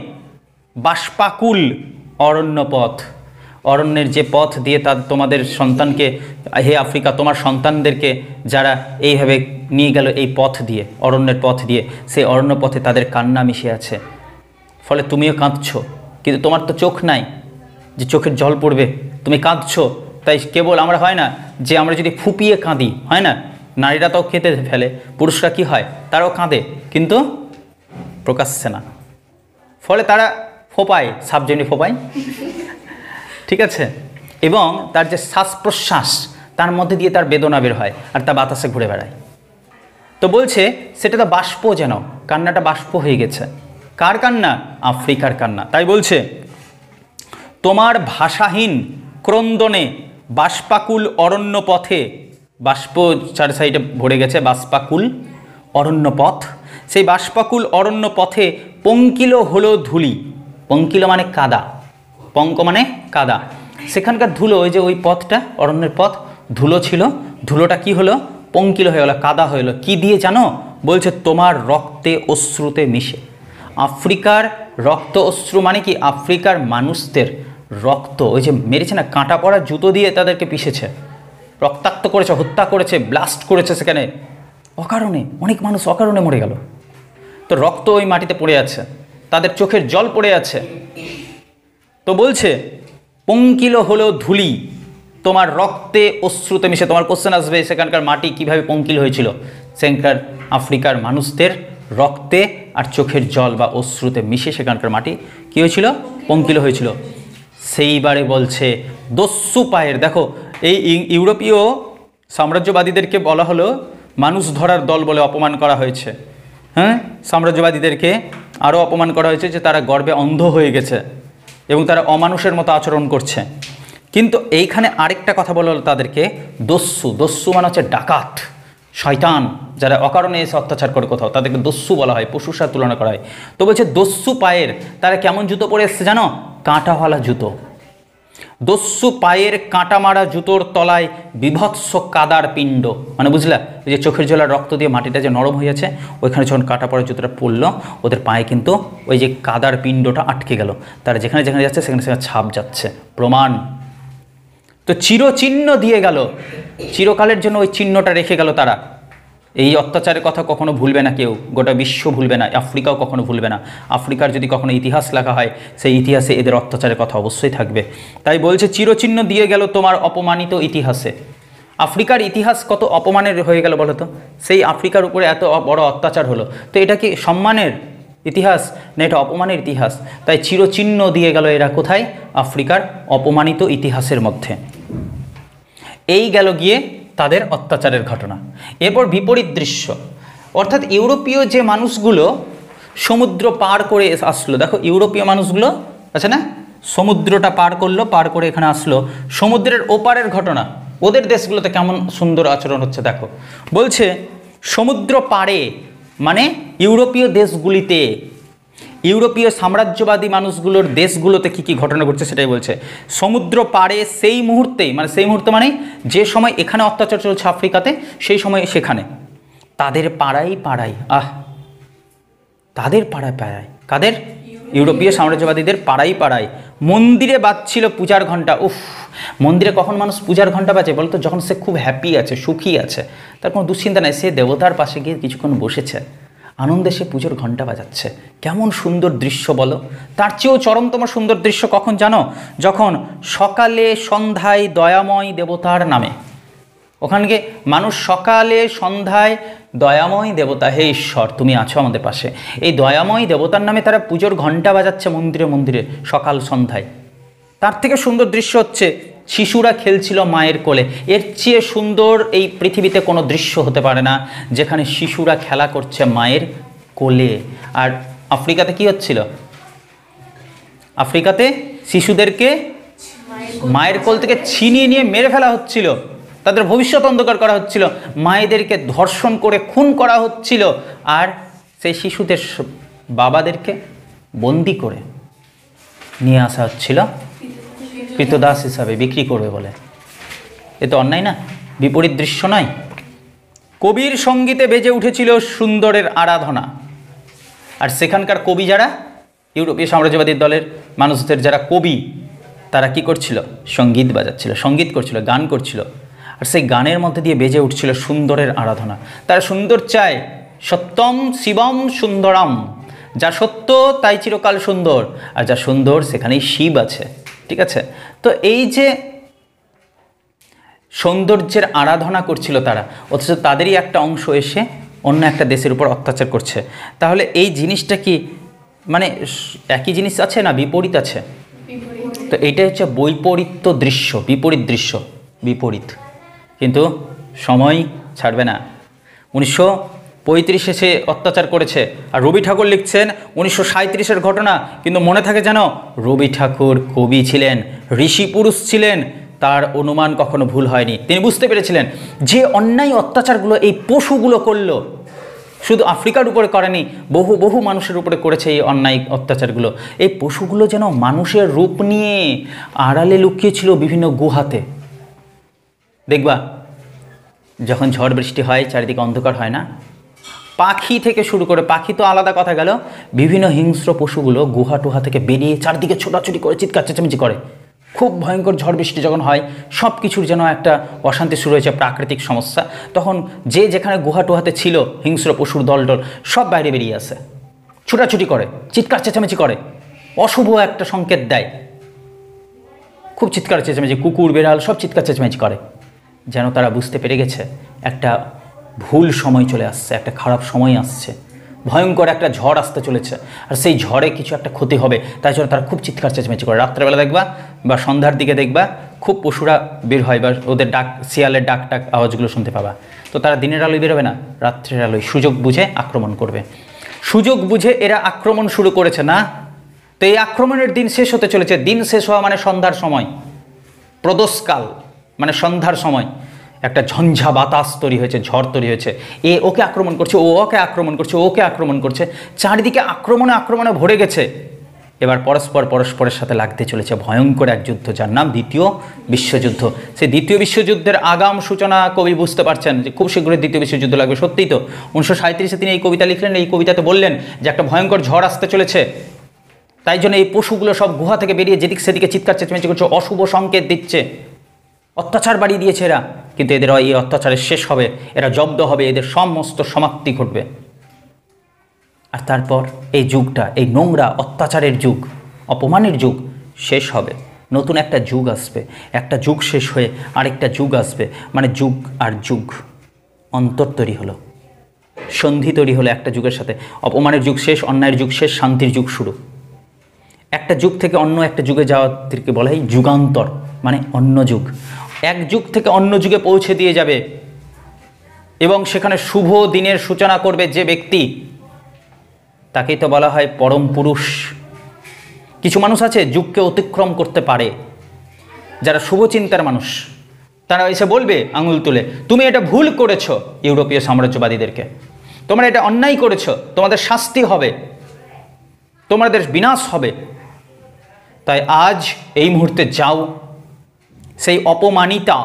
বাষ্পাকুল অরণ্যপথ অরণ্যের যে পথ দিয়ে তা তোমাদের সন্তানকে হে আফ্রিকা তোমার সন্তানদেরকে যারা এইভাবে নিয়ে গেল এই পথ দিয়ে অরণ্যের পথ দিয়ে সেই অরণ্য পথে তাদের কান্না মিশে আছে ফলে তুমিও কাঁদছ কিন্তু তোমার তো চোখ নাই যে চোখের জল পড়বে তুমি কাঁদছ তাই কেবল আমরা হয় না যে আমরা যদি ফুপিয়ে কাঁদি হয় না নারীরা তাও কেঁদে ফেলে পুরুষরা কি হয় তারাও কাঁদে কিন্তু প্রকাশছে না ফলে তারা ফোপায় সাবজেন্টে ফোপায় ঠিক আছে এবং তার যে শ্বাস প্রশ্বাস তার মধ্যে দিয়ে তার বেদনা বের হয় আর তা বাতাসে ঘুরে বেড়ায় তো বলছে সেটা তো বাষ্প যেন কান্নাটা বাষ্প হয়ে গেছে কার কান্না আফ্রিকার কান্না তাই বলছে তোমার ভাষাহীন ক্রন্দনে বাষ্পাকুল অরণ্য পথে বাষ্প চার সাইডে ভরে গেছে বাষ্পাকুল অরণ্য পথ সেই বাষ্পাকুল অরণ্য পথে পঙ্কিল হলো ধুলি পঙ্কিল মানে কাদা পঙ্ক মানে কাদা সেখানকার ধুলো ওই যে ওই পথটা অরণ্যের পথ ধুলো ছিল ধুলোটা কি হলো পঙ্কিল হয়ে গেলো কাদা হয়ে গেলো কী দিয়ে জানো বলছে তোমার রক্তে অশ্রুতে মিশে আফ্রিকার রক্ত অশ্রু মানে কি আফ্রিকার মানুষদের রক্ত ওই যে মেরেছে না কাঁটা পড়া জুতো দিয়ে তাদেরকে পিষেছে রক্তাক্ত করেছে হত্যা করেছে ব্লাস্ট করেছে সেখানে অকারণে অনেক মানুষ অকারণে মরে গেল তো রক্ত ওই মাটিতে পড়ে আছে তাদের চোখের জল পড়ে আছে তো বলছে পঙ্কিল হলো ধুলি তোমার রক্তে অশ্রুতে মিশে তোমার কোশ্চেন আসবে সেখানকার মাটি কিভাবে পঙ্কিল হয়েছিল সেখানকার আফ্রিকার মানুষদের রক্তে আর চোখের জল বা অশ্রুতে মিশে সেখানকার মাটি কী হয়েছিল পঙ্কিল হয়েছিল সেইবারে বলছে দস্যু পায়ের দেখো এই ইউরোপীয় সাম্রাজ্যবাদীদেরকে বলা হলো মানুষ ধরার দল বলে অপমান করা হয়েছে হ্যাঁ সাম্রাজ্যবাদীদেরকে আরও অপমান করা হয়েছে যে তারা গর্বে অন্ধ হয়ে গেছে এবং তারা অমানুষের মতো আচরণ করছে কিন্তু এইখানে আরেকটা কথা বলল হলো তাদেরকে দস্যু দস্যু মানে হচ্ছে ডাকাত শয়তান যারা অকারণে এসে অত্যাচার করে কোথাও তাদেরকে দস্যু বলা হয় পশুর সাথে তুলনা করা হয় তো বলছে দস্যু পায়ের তারা কেমন জুতো পরে এসছে জানো কাঁটাওয়ালা জুতো দস্যু পায়ের কাঁটা মারা জুতোর তলায় বিভৎস কাদার পিণ্ড মানে বুঝলা ওই যে চোখের জলার রক্ত দিয়ে মাটিটা যে নরম হয়ে যাচ্ছে ওইখানে যখন কাঁটা পড়া জুতোটা পড়লো ওদের পায়ে কিন্তু ওই যে কাদার পিণ্ডটা আটকে গেল তারা যেখানে যেখানে যাচ্ছে সেখানে সেখানে ছাপ যাচ্ছে প্রমাণ তো চিরচিহ্ন দিয়ে গেল চিরকালের জন্য ওই চিহ্নটা রেখে গেল তারা এই অত্যাচারের কথা কখনো ভুলবে না কেউ গোটা বিশ্ব ভুলবে না আফ্রিকাও কখনো ভুলবে না আফ্রিকার যদি কখনো ইতিহাস লেখা হয় সেই ইতিহাসে এদের অত্যাচারের কথা অবশ্যই থাকবে তাই বলছে চিরচিহ্ন দিয়ে গেল তোমার অপমানিত ইতিহাসে আফ্রিকার ইতিহাস কত অপমানের হয়ে গেল বলো তো সেই আফ্রিকার উপরে এত বড় অত্যাচার হলো তো এটা কি সম্মানের ইতিহাস না এটা অপমানের ইতিহাস তাই চিরচিহ্ন দিয়ে গেল এরা কোথায় আফ্রিকার অপমানিত ইতিহাসের মধ্যে এই গেল গিয়ে তাদের অত্যাচারের ঘটনা এরপর বিপরীত দৃশ্য অর্থাৎ ইউরোপীয় যে মানুষগুলো সমুদ্র পার করে আসলো দেখো ইউরোপীয় মানুষগুলো আছে না সমুদ্রটা পার করলো পার করে এখানে আসলো সমুদ্রের ওপারের ঘটনা ওদের দেশগুলোতে কেমন সুন্দর আচরণ হচ্ছে দেখো বলছে সমুদ্র পারে মানে ইউরোপীয় দেশগুলিতে ইউরোপীয় সাম্রাজ্যবাদী মানুষগুলোর দেশগুলোতে কি কি ঘটনা ঘটছে সেটাই বলছে সমুদ্র পাড়ে সেই মুহূর্তেই মানে সেই মুহূর্তে মানে যে সময় এখানে অত্যাচার চলছে আফ্রিকাতে সেই সময় সেখানে তাদের পাড়াই পাড়াই আহ তাদের পাড়ায় পাড়ায় কাদের ইউরোপীয় সাম্রাজ্যবাদীদের পাড়াই পাড়ায় মন্দিরে বাজছিল পূজার ঘন্টা উফ মন্দিরে কখন মানুষ পূজার ঘন্টা বাজে বলতো যখন সে খুব হ্যাপি আছে সুখী আছে তার কোনো দুশ্চিন্তা নাই সে দেবতার পাশে গিয়ে কিছুক্ষণ বসেছে আনন্দে সে পুজোর ঘণ্টা বাজাচ্ছে কেমন সুন্দর দৃশ্য বলো তার চেয়েও চরমতম সুন্দর দৃশ্য কখন জানো যখন সকালে সন্ধ্যায় দয়াময় দেবতার নামে ওখানকে মানুষ সকালে সন্ধ্যায় দয়াময় দেবতা হে ঈশ্বর তুমি আছো আমাদের পাশে এই দয়াময় দেবতার নামে তারা পুজোর ঘণ্টা বাজাচ্ছে মন্দিরে মন্দিরে সকাল সন্ধ্যায় তার থেকে সুন্দর দৃশ্য হচ্ছে শিশুরা খেলছিল মায়ের কোলে এর চেয়ে সুন্দর এই পৃথিবীতে কোনো দৃশ্য হতে পারে না যেখানে শিশুরা খেলা করছে মায়ের কোলে আর আফ্রিকাতে কি হচ্ছিল আফ্রিকাতে শিশুদেরকে মায়ের কোল থেকে ছিনিয়ে নিয়ে মেরে ফেলা হচ্ছিল তাদের ভবিষ্যৎ অন্ধকার করা হচ্ছিল মায়েদেরকে ধর্ষণ করে খুন করা হচ্ছিল আর সেই শিশুদের বাবাদেরকে বন্দি করে নিয়ে আসা হচ্ছিল কৃতদাস হিসাবে বিক্রি করবে বলে এ তো অন্যায় না বিপরীত দৃশ্য নয় কবির সঙ্গীতে বেজে উঠেছিল সুন্দরের আরাধনা আর সেখানকার কবি যারা ইউরোপীয় সাম্রাজ্যবাদী দলের মানুষদের যারা কবি তারা কি করছিল সঙ্গীত বাজাচ্ছিল সঙ্গীত করছিল গান করছিল আর সেই গানের মধ্যে দিয়ে বেজে উঠছিল সুন্দরের আরাধনা তারা সুন্দর চায় সত্যম শিবম সুন্দরম যা সত্য তাই চিরকাল সুন্দর আর যা সুন্দর সেখানেই শিব আছে ঠিক আছে তো এই যে সৌন্দর্যের আরাধনা করছিল তারা অথচ তাদেরই একটা অংশ এসে অন্য একটা দেশের উপর অত্যাচার করছে তাহলে এই জিনিসটা কি মানে একই জিনিস আছে না বিপরীত আছে তো এটা হচ্ছে বৈপরীত্য দৃশ্য বিপরীত দৃশ্য বিপরীত কিন্তু সময় ছাড়বে না উনিশশো পঁয়ত্রিশে সে অত্যাচার করেছে আর রবি ঠাকুর লিখছেন উনিশশো সাঁত্রিশের ঘটনা কিন্তু মনে থাকে যেন রবি ঠাকুর কবি ছিলেন ঋষি পুরুষ ছিলেন তার অনুমান কখনো ভুল হয়নি তিনি বুঝতে পেরেছিলেন যে অন্যায় অত্যাচারগুলো এই পশুগুলো করলো শুধু আফ্রিকার উপরে করেনি বহু বহু মানুষের উপরে করেছে এই অন্যায় অত্যাচারগুলো এই পশুগুলো যেন মানুষের রূপ নিয়ে আড়ালে লুকিয়েছিল বিভিন্ন গুহাতে দেখবা যখন ঝড় বৃষ্টি হয় চারিদিকে অন্ধকার হয় না পাখি থেকে শুরু করে পাখি তো আলাদা কথা গেল বিভিন্ন হিংস্র পশুগুলো গুহা টুহা থেকে বেরিয়ে চারদিকে ছোটাছুটি করে চিৎকার চেঁচামেচি করে খুব ভয়ঙ্কর ঝড় বৃষ্টি যখন হয় সব কিছুর যেন একটা অশান্তি শুরু হয়েছে প্রাকৃতিক সমস্যা তখন যে যেখানে গুহা টুহাতে ছিল হিংস্র পশুর দলটল সব বাইরে বেরিয়ে আসে ছুটাছুটি করে চিৎকার চেঁচামেচি করে অশুভ একটা সংকেত দেয় খুব চিৎকার চেঁচামেচি কুকুর বেড়াল সব চিৎকার চেঁচামেচি করে যেন তারা বুঝতে পেরে গেছে একটা ভুল সময় চলে আসছে একটা খারাপ সময় আসছে ভয়ঙ্কর একটা ঝড় আসতে চলেছে আর সেই ঝড়ে কিছু একটা ক্ষতি হবে তাই জন্য তারা খুব চিৎকার চেঁচমেচি করে রাত্রেবেলা দেখবা বা সন্ধ্যার দিকে দেখবা খুব পশুরা বের হয় বা ওদের ডাক শিয়ালের ডাক টাক আওয়াজগুলো শুনতে পাবা তো তারা দিনের আলোয় বেরোবে না রাত্রের আলোয় সুযোগ বুঝে আক্রমণ করবে সুযোগ বুঝে এরা আক্রমণ শুরু করেছে না তো এই আক্রমণের দিন শেষ হতে চলেছে দিন শেষ হওয়া মানে সন্ধ্যার সময় প্রদোষকাল মানে সন্ধ্যার সময় একটা ঝঞ্ঝা বাতাস তৈরি হয়েছে ঝড় তৈরি হয়েছে এ ওকে আক্রমণ করছে ও ওকে আক্রমণ করছে ওকে আক্রমণ করছে চারিদিকে আক্রমণে আক্রমণে ভরে গেছে এবার পরস্পর পরস্পরের সাথে লাগতে চলেছে ভয়ঙ্কর এক যুদ্ধ যার নাম দ্বিতীয় বিশ্বযুদ্ধ সেই দ্বিতীয় বিশ্বযুদ্ধের আগাম সূচনা কবি বুঝতে পারছেন যে খুব শীঘ্রই দ্বিতীয় বিশ্বযুদ্ধ লাগবে সত্যিই তো উনিশশো সাঁত্রিশে তিনি এই কবিতা লিখলেন এই কবিতাতে বললেন যে একটা ভয়ঙ্কর ঝড় আসতে চলেছে তাই জন্য এই পশুগুলো সব গুহা থেকে বেরিয়ে যেদিক সেদিকে চিৎকার চেঁচমেচি করছে অশুভ সংকেত দিচ্ছে অত্যাচার বাড়িয়ে দিয়েছে এরা কিন্তু এদের এই অত্যাচারের শেষ হবে এরা জব্দ হবে এদের সমস্ত সমাপ্তি ঘটবে আর তারপর এই যুগটা এই নোংরা অত্যাচারের যুগ অপমানের যুগ শেষ হবে নতুন একটা যুগ আসবে একটা যুগ শেষ হয়ে আরেকটা যুগ আসবে মানে যুগ আর যুগ অন্তর তৈরি হলো সন্ধি তৈরি হলো একটা যুগের সাথে অপমানের যুগ শেষ অন্যায়ের যুগ শেষ শান্তির যুগ শুরু একটা যুগ থেকে অন্য একটা যুগে যাওয়া থেকে বলা হয় যুগান্তর মানে অন্য যুগ এক যুগ থেকে অন্য যুগে পৌঁছে দিয়ে যাবে এবং সেখানে শুভ দিনের সূচনা করবে যে ব্যক্তি তাকেই তো বলা হয় পরম পুরুষ কিছু মানুষ আছে যুগকে অতিক্রম করতে পারে যারা শুভ চিন্তার মানুষ তারা এসে বলবে আঙুল তুলে তুমি এটা ভুল করেছ ইউরোপীয় সাম্রাজ্যবাদীদেরকে তোমরা এটা অন্যায় করেছ তোমাদের শাস্তি হবে তোমাদের বিনাশ হবে তাই আজ এই মুহূর্তে যাও সেই অপমানিতা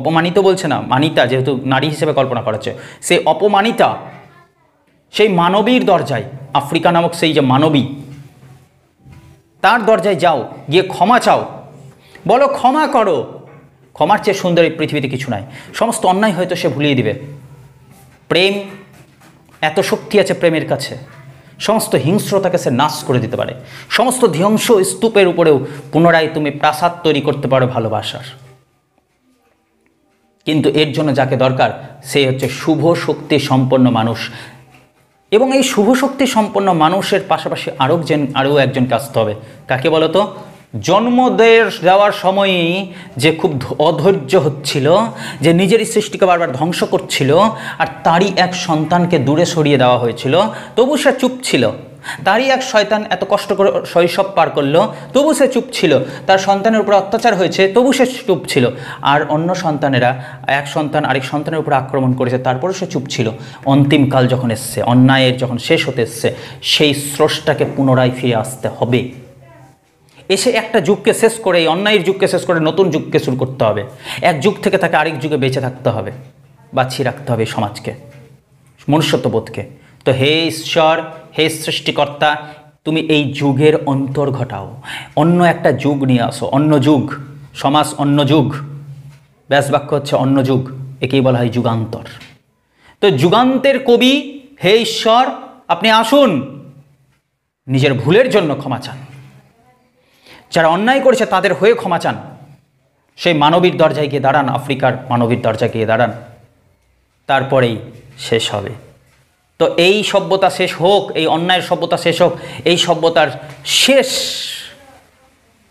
অপমানিত বলছে না মানিতা যেহেতু নারী হিসেবে কল্পনা করা হচ্ছে সেই অপমানিতা সেই মানবীর দরজায় আফ্রিকা নামক সেই যে মানবী তার দরজায় যাও গিয়ে ক্ষমা চাও বলো ক্ষমা করো ক্ষমার চেয়ে সুন্দর এই পৃথিবীতে কিছু নাই সমস্ত অন্যায় হয়তো সে ভুলিয়ে দিবে প্রেম এত শক্তি আছে প্রেমের কাছে সমস্ত হিংস্রতাকে সে নাশ করে দিতে পারে সমস্ত ধ্বংস স্তূপের উপরেও পুনরায় তুমি প্রাসাদ তৈরি করতে পারো ভালোবাসার কিন্তু এর জন্য যাকে দরকার সে হচ্ছে শুভ শক্তি সম্পন্ন মানুষ এবং এই শুভ শক্তি সম্পন্ন মানুষের পাশাপাশি আরও যেন আরও একজনকে আসতে হবে কাকে বলতো জন্মদের যাওয়ার সময়ই যে খুব অধৈর্য হচ্ছিল যে নিজের সৃষ্টিকে বারবার ধ্বংস করছিল আর তারই এক সন্তানকে দূরে সরিয়ে দেওয়া হয়েছিল তবু সে চুপ ছিল তারই এক শয়তান এত কষ্ট করে শৈশব পার করলো তবু সে চুপ ছিল তার সন্তানের উপর অত্যাচার হয়েছে তবু সে চুপ ছিল আর অন্য সন্তানেরা এক সন্তান আরেক সন্তানের উপর আক্রমণ করেছে তারপরে সে চুপ ছিল অন্তিমকাল যখন এসছে অন্যায়ের যখন শেষ হতে এসছে সেই স্রষ্টাকে পুনরায় ফিরে আসতে হবে এসে একটা যুগকে শেষ করে এই অন্যায়ের যুগকে শেষ করে নতুন যুগকে শুরু করতে হবে এক যুগ থেকে তাকে আরেক যুগে বেঁচে থাকতে হবে বাঁচিয়ে রাখতে হবে সমাজকে মনুষ্যত্ববোধকে তো হে ঈশ্বর হে সৃষ্টিকর্তা তুমি এই যুগের অন্তর ঘটাও অন্য একটা যুগ নিয়ে আসো অন্য যুগ সমাজ অন্য যুগ ব্যাস বাক্য হচ্ছে অন্য যুগ একেই বলা হয় যুগান্তর তো যুগান্তের কবি হে ঈশ্বর আপনি আসুন নিজের ভুলের জন্য ক্ষমা চান যারা অন্যায় করেছে তাদের হয়ে ক্ষমা চান সেই মানবীর দরজায় গিয়ে দাঁড়ান আফ্রিকার মানবীর দরজায় গিয়ে দাঁড়ান তারপরেই শেষ হবে তো এই সভ্যতা শেষ হোক এই অন্যায়ের সভ্যতা শেষ হোক এই সভ্যতার শেষ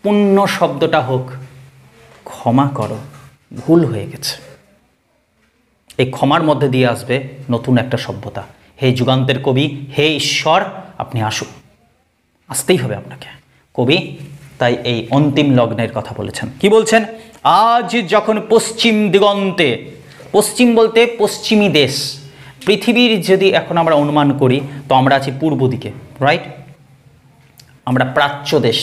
পুণ্য শব্দটা হোক ক্ষমা করো ভুল হয়ে গেছে এই ক্ষমার মধ্যে দিয়ে আসবে নতুন একটা সভ্যতা হে যুগান্তের কবি হে ঈশ্বর আপনি আসুন আসতেই হবে আপনাকে কবি তাই এই অন্তিম লগ্নের কথা বলেছেন কি বলছেন আজ যখন পশ্চিম দিগন্তে পশ্চিম বলতে পশ্চিমী দেশ পৃথিবীর যদি এখন আমরা অনুমান করি তো আমরা আছি পূর্ব দিকে রাইট আমরা প্রাচ্য দেশ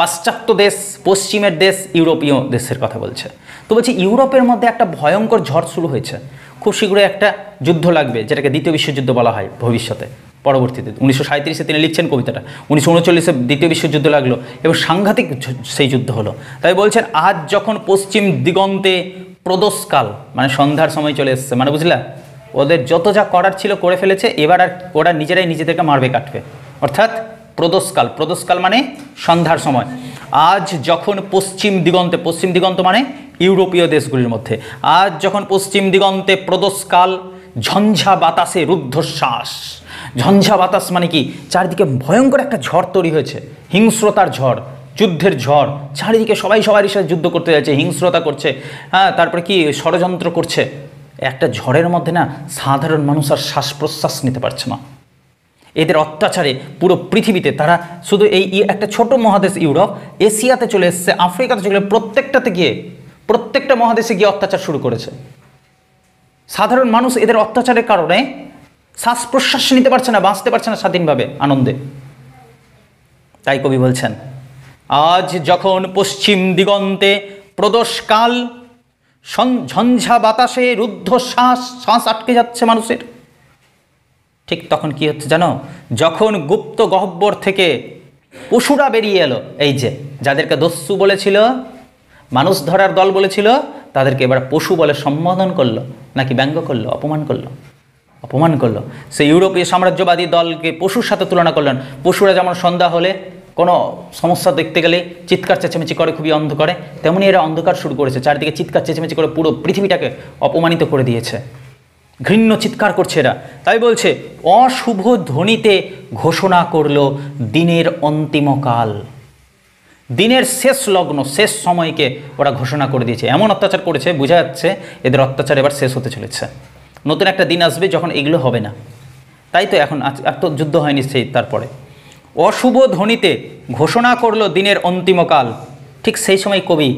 পাশ্চাত্য দেশ পশ্চিমের দেশ ইউরোপীয় দেশের কথা বলছে তো বলছি ইউরোপের মধ্যে একটা ভয়ঙ্কর ঝড় শুরু হয়েছে খুব শীঘ্রই একটা যুদ্ধ লাগবে যেটাকে দ্বিতীয় বিশ্বযুদ্ধ বলা হয় ভবিষ্যতে পরবর্তীতে উনিশশো সাঁত্রিশে তিনি লিখছেন কবিতাটা উনিশশো উনচল্লিশে দ্বিতীয় বিশ্বযুদ্ধ লাগলো এবং সাংঘাতিক সেই যুদ্ধ হলো তাই বলছেন আজ যখন পশ্চিম দিগন্তে প্রদোষকাল মানে সন্ধ্যার সময় চলে এসছে মানে বুঝলা ওদের যত যা করার ছিল করে ফেলেছে এবার আর ওরা নিজেরাই নিজেদেরকে মারবে কাটবে অর্থাৎ প্রদোষকাল প্রদোষকাল মানে সন্ধ্যার সময় আজ যখন পশ্চিম দিগন্তে পশ্চিম দিগন্ত মানে ইউরোপীয় দেশগুলির মধ্যে আজ যখন পশ্চিম দিগন্তে প্রদোষকাল ঝঞ্ঝা বাতাসে রুদ্ধশ্বাস ঝঞ্ঝা বাতাস মানে কি চারিদিকে ভয়ঙ্কর একটা ঝড় তৈরি হয়েছে হিংস্রতার ঝড় যুদ্ধের ঝড় চারিদিকে সবাই সবারই সাথে যুদ্ধ করতে যাচ্ছে হিংস্রতা করছে হ্যাঁ তারপরে কি ষড়যন্ত্র করছে একটা ঝড়ের মধ্যে না সাধারণ মানুষ আর শ্বাস প্রশ্বাস নিতে পারছে না এদের অত্যাচারে পুরো পৃথিবীতে তারা শুধু এই একটা ছোট মহাদেশ ইউরোপ এশিয়াতে চলে এসছে আফ্রিকাতে চলে প্রত্যেকটাতে গিয়ে প্রত্যেকটা মহাদেশে গিয়ে অত্যাচার শুরু করেছে সাধারণ মানুষ এদের অত্যাচারের কারণে শ্বাস প্রশ্বাস নিতে পারছে না বাঁচতে পারছে না স্বাধীনভাবে আনন্দে তাই কবি বলছেন আজ যখন পশ্চিম দিগন্তে প্রদোষকাল ঝঞ্ঝা বাতাসে রুদ্ধশ্বাস শ্বাস আটকে যাচ্ছে মানুষের ঠিক তখন কি হচ্ছে জানো যখন গুপ্ত গহ্বর থেকে পশুরা বেরিয়ে এলো এই যে যাদেরকে দস্যু বলেছিল মানুষ ধরার দল বলেছিল তাদেরকে এবার পশু বলে সম্বোধন করলো নাকি ব্যঙ্গ করলো অপমান করলো অপমান করলো সেই ইউরোপীয় সাম্রাজ্যবাদী দলকে পশুর সাথে তুলনা করলেন পশুরা যেমন সন্ধ্যা হলে কোনো সমস্যা দেখতে গেলে চিৎকার চেঁচামেচি করে খুবই অন্ধকারে তেমনি এরা অন্ধকার শুরু করেছে চারিদিকে চিৎকার চেঁচামেচি করে পুরো পৃথিবীটাকে অপমানিত করে দিয়েছে ঘৃণ্য চিৎকার করছে এরা তাই বলছে অশুভ ধ্বনিতে ঘোষণা করল দিনের অন্তিমকাল দিনের শেষ লগ্ন শেষ সময়কে ওরা ঘোষণা করে দিয়েছে এমন অত্যাচার করেছে বোঝা যাচ্ছে এদের অত্যাচার এবার শেষ হতে চলেছে নতুন একটা দিন আসবে যখন এগুলো হবে না তাই তো এখন আজ এত যুদ্ধ হয়নি সেই তারপরে অশুভ ধ্বনিতে ঘোষণা করলো দিনের অন্তিমকাল ঠিক সেই সময় কবি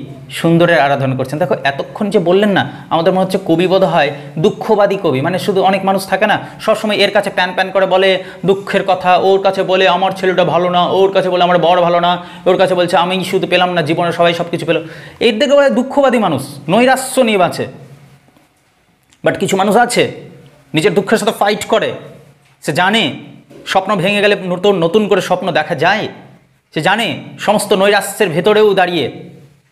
সুন্দরের আরাধনা করছেন দেখো এতক্ষণ যে বললেন না আমাদের মনে হচ্ছে কবি বোধ হয় দুঃখবাদী কবি মানে শুধু অনেক মানুষ থাকে না সবসময় এর কাছে প্যান প্যান করে বলে দুঃখের কথা ওর কাছে বলে আমার ছেলেটা ভালো না ওর কাছে বলে আমার বড় ভালো না ওর কাছে বলছে আমি শুধু পেলাম না জীবনে সবাই সব কিছু পেল এর দিকে বলে দুঃখবাদী মানুষ নৈরাশ্য নিয়ে বাঁচে বাট কিছু মানুষ আছে নিজের দুঃখের সাথে ফাইট করে সে জানে স্বপ্ন ভেঙে গেলে নতুন নতুন করে স্বপ্ন দেখা যায় সে জানে সমস্ত নৈরাস্যের ভেতরেও দাঁড়িয়ে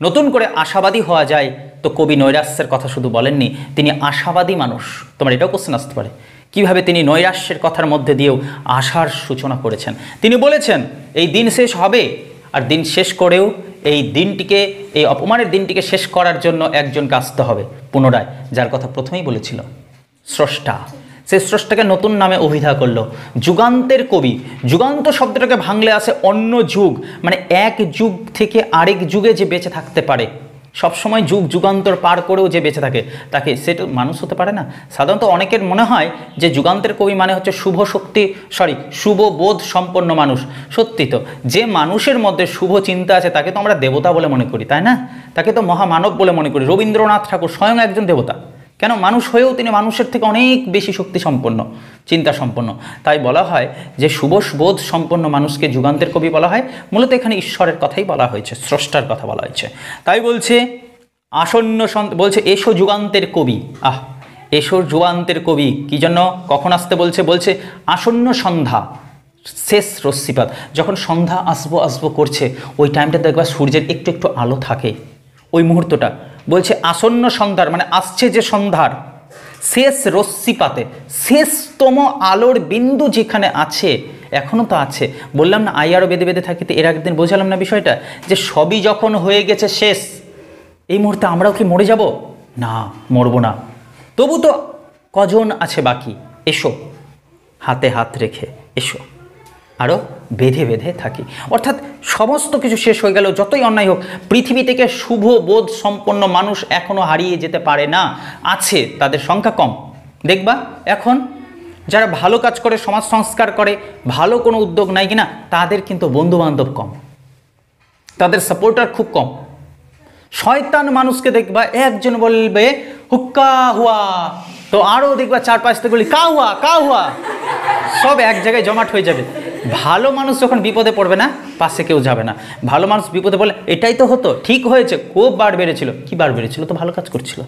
নতুন করে আশাবাদী হওয়া যায় তো কবি নৈরাস্যের কথা শুধু বলেননি তিনি আশাবাদী মানুষ তোমার এটাও কোশ্চেন আসতে পারে কীভাবে তিনি নৈরাস্যের কথার মধ্যে দিয়েও আশার সূচনা করেছেন তিনি বলেছেন এই দিন শেষ হবে আর দিন শেষ করেও এই দিনটিকে এই অপমানের দিনটিকে শেষ করার জন্য একজনকে আসতে হবে পুনরায় যার কথা প্রথমেই বলেছিল স্রষ্টা সে স্রষ্টাকে নতুন নামে অভিধা করলো যুগান্তের কবি যুগান্ত শব্দটাকে ভাঙলে আসে অন্য যুগ মানে এক যুগ থেকে আরেক যুগে যে বেঁচে থাকতে পারে সবসময় যুগ যুগান্তর পার করেও যে বেঁচে থাকে তাকে সেটা মানুষ হতে পারে না সাধারণত অনেকের মনে হয় যে যুগান্তের কবি মানে হচ্ছে শুভ শক্তি সরি শুভ বোধ সম্পন্ন মানুষ সত্যি তো যে মানুষের মধ্যে শুভ চিন্তা আছে তাকে তো আমরা দেবতা বলে মনে করি তাই না তাকে তো মহামানব বলে মনে করি রবীন্দ্রনাথ ঠাকুর স্বয়ং একজন দেবতা কেন মানুষ হয়েও তিনি মানুষের থেকে অনেক বেশি শক্তি সম্পন্ন চিন্তা সম্পন্ন তাই বলা হয় যে বোধ সম্পন্ন মানুষকে যুগান্তের কবি বলা হয় মূলত এখানে ঈশ্বরের কথাই বলা হয়েছে স্রষ্টার কথা বলা হয়েছে তাই বলছে আসন্ন বলছে এসো যুগান্তের কবি আহ এসো যুগান্তের কবি কি জন্য কখন আসতে বলছে বলছে আসন্ন সন্ধ্যা শেষ রশ্মিপাত যখন সন্ধ্যা আসবো আসবো করছে ওই টাইমটা দেখবা সূর্যের একটু একটু আলো থাকে ওই মুহূর্তটা বলছে আসন্ন সন্ধ্যার মানে আসছে যে সন্ধ্যার শেষ রশ্মিপাতে শেষতম আলোর বিন্দু যেখানে আছে এখনও তো আছে বললাম না আই আরও বেঁধে বেঁধে থাকিতে এর আগের দিন বোঝালাম না বিষয়টা যে সবই যখন হয়ে গেছে শেষ এই মুহূর্তে আমরাও কি মরে যাব না মরবো না তবু তো কজন আছে বাকি এসো হাতে হাত রেখে এসো আরও বেঁধে বেঁধে থাকি অর্থাৎ সমস্ত কিছু শেষ হয়ে গেল যতই অন্যায় হোক পৃথিবী থেকে শুভ বোধ সম্পন্ন মানুষ এখনও হারিয়ে যেতে পারে না আছে তাদের সংখ্যা কম দেখবা এখন যারা ভালো কাজ করে সমাজ সংস্কার করে ভালো কোনো উদ্যোগ নাই কিনা তাদের কিন্তু বন্ধুবান্ধব কম তাদের সাপোর্টার খুব কম শয়তান মানুষকে দেখবা একজন বলবে হুক্কা হুয়া তো আরও দেখবা চারপাশ থেকে বলি কা হুয়া সব এক জায়গায় জমাট হয়ে যাবে ভালো মানুষ যখন বিপদে পড়বে না পাশে কেউ যাবে না ভালো মানুষ বিপদে পড়লে এটাই তো হতো ঠিক হয়েছে খুব বার বেড়েছিল কী বার বেড়েছিল তো ভালো কাজ করছিল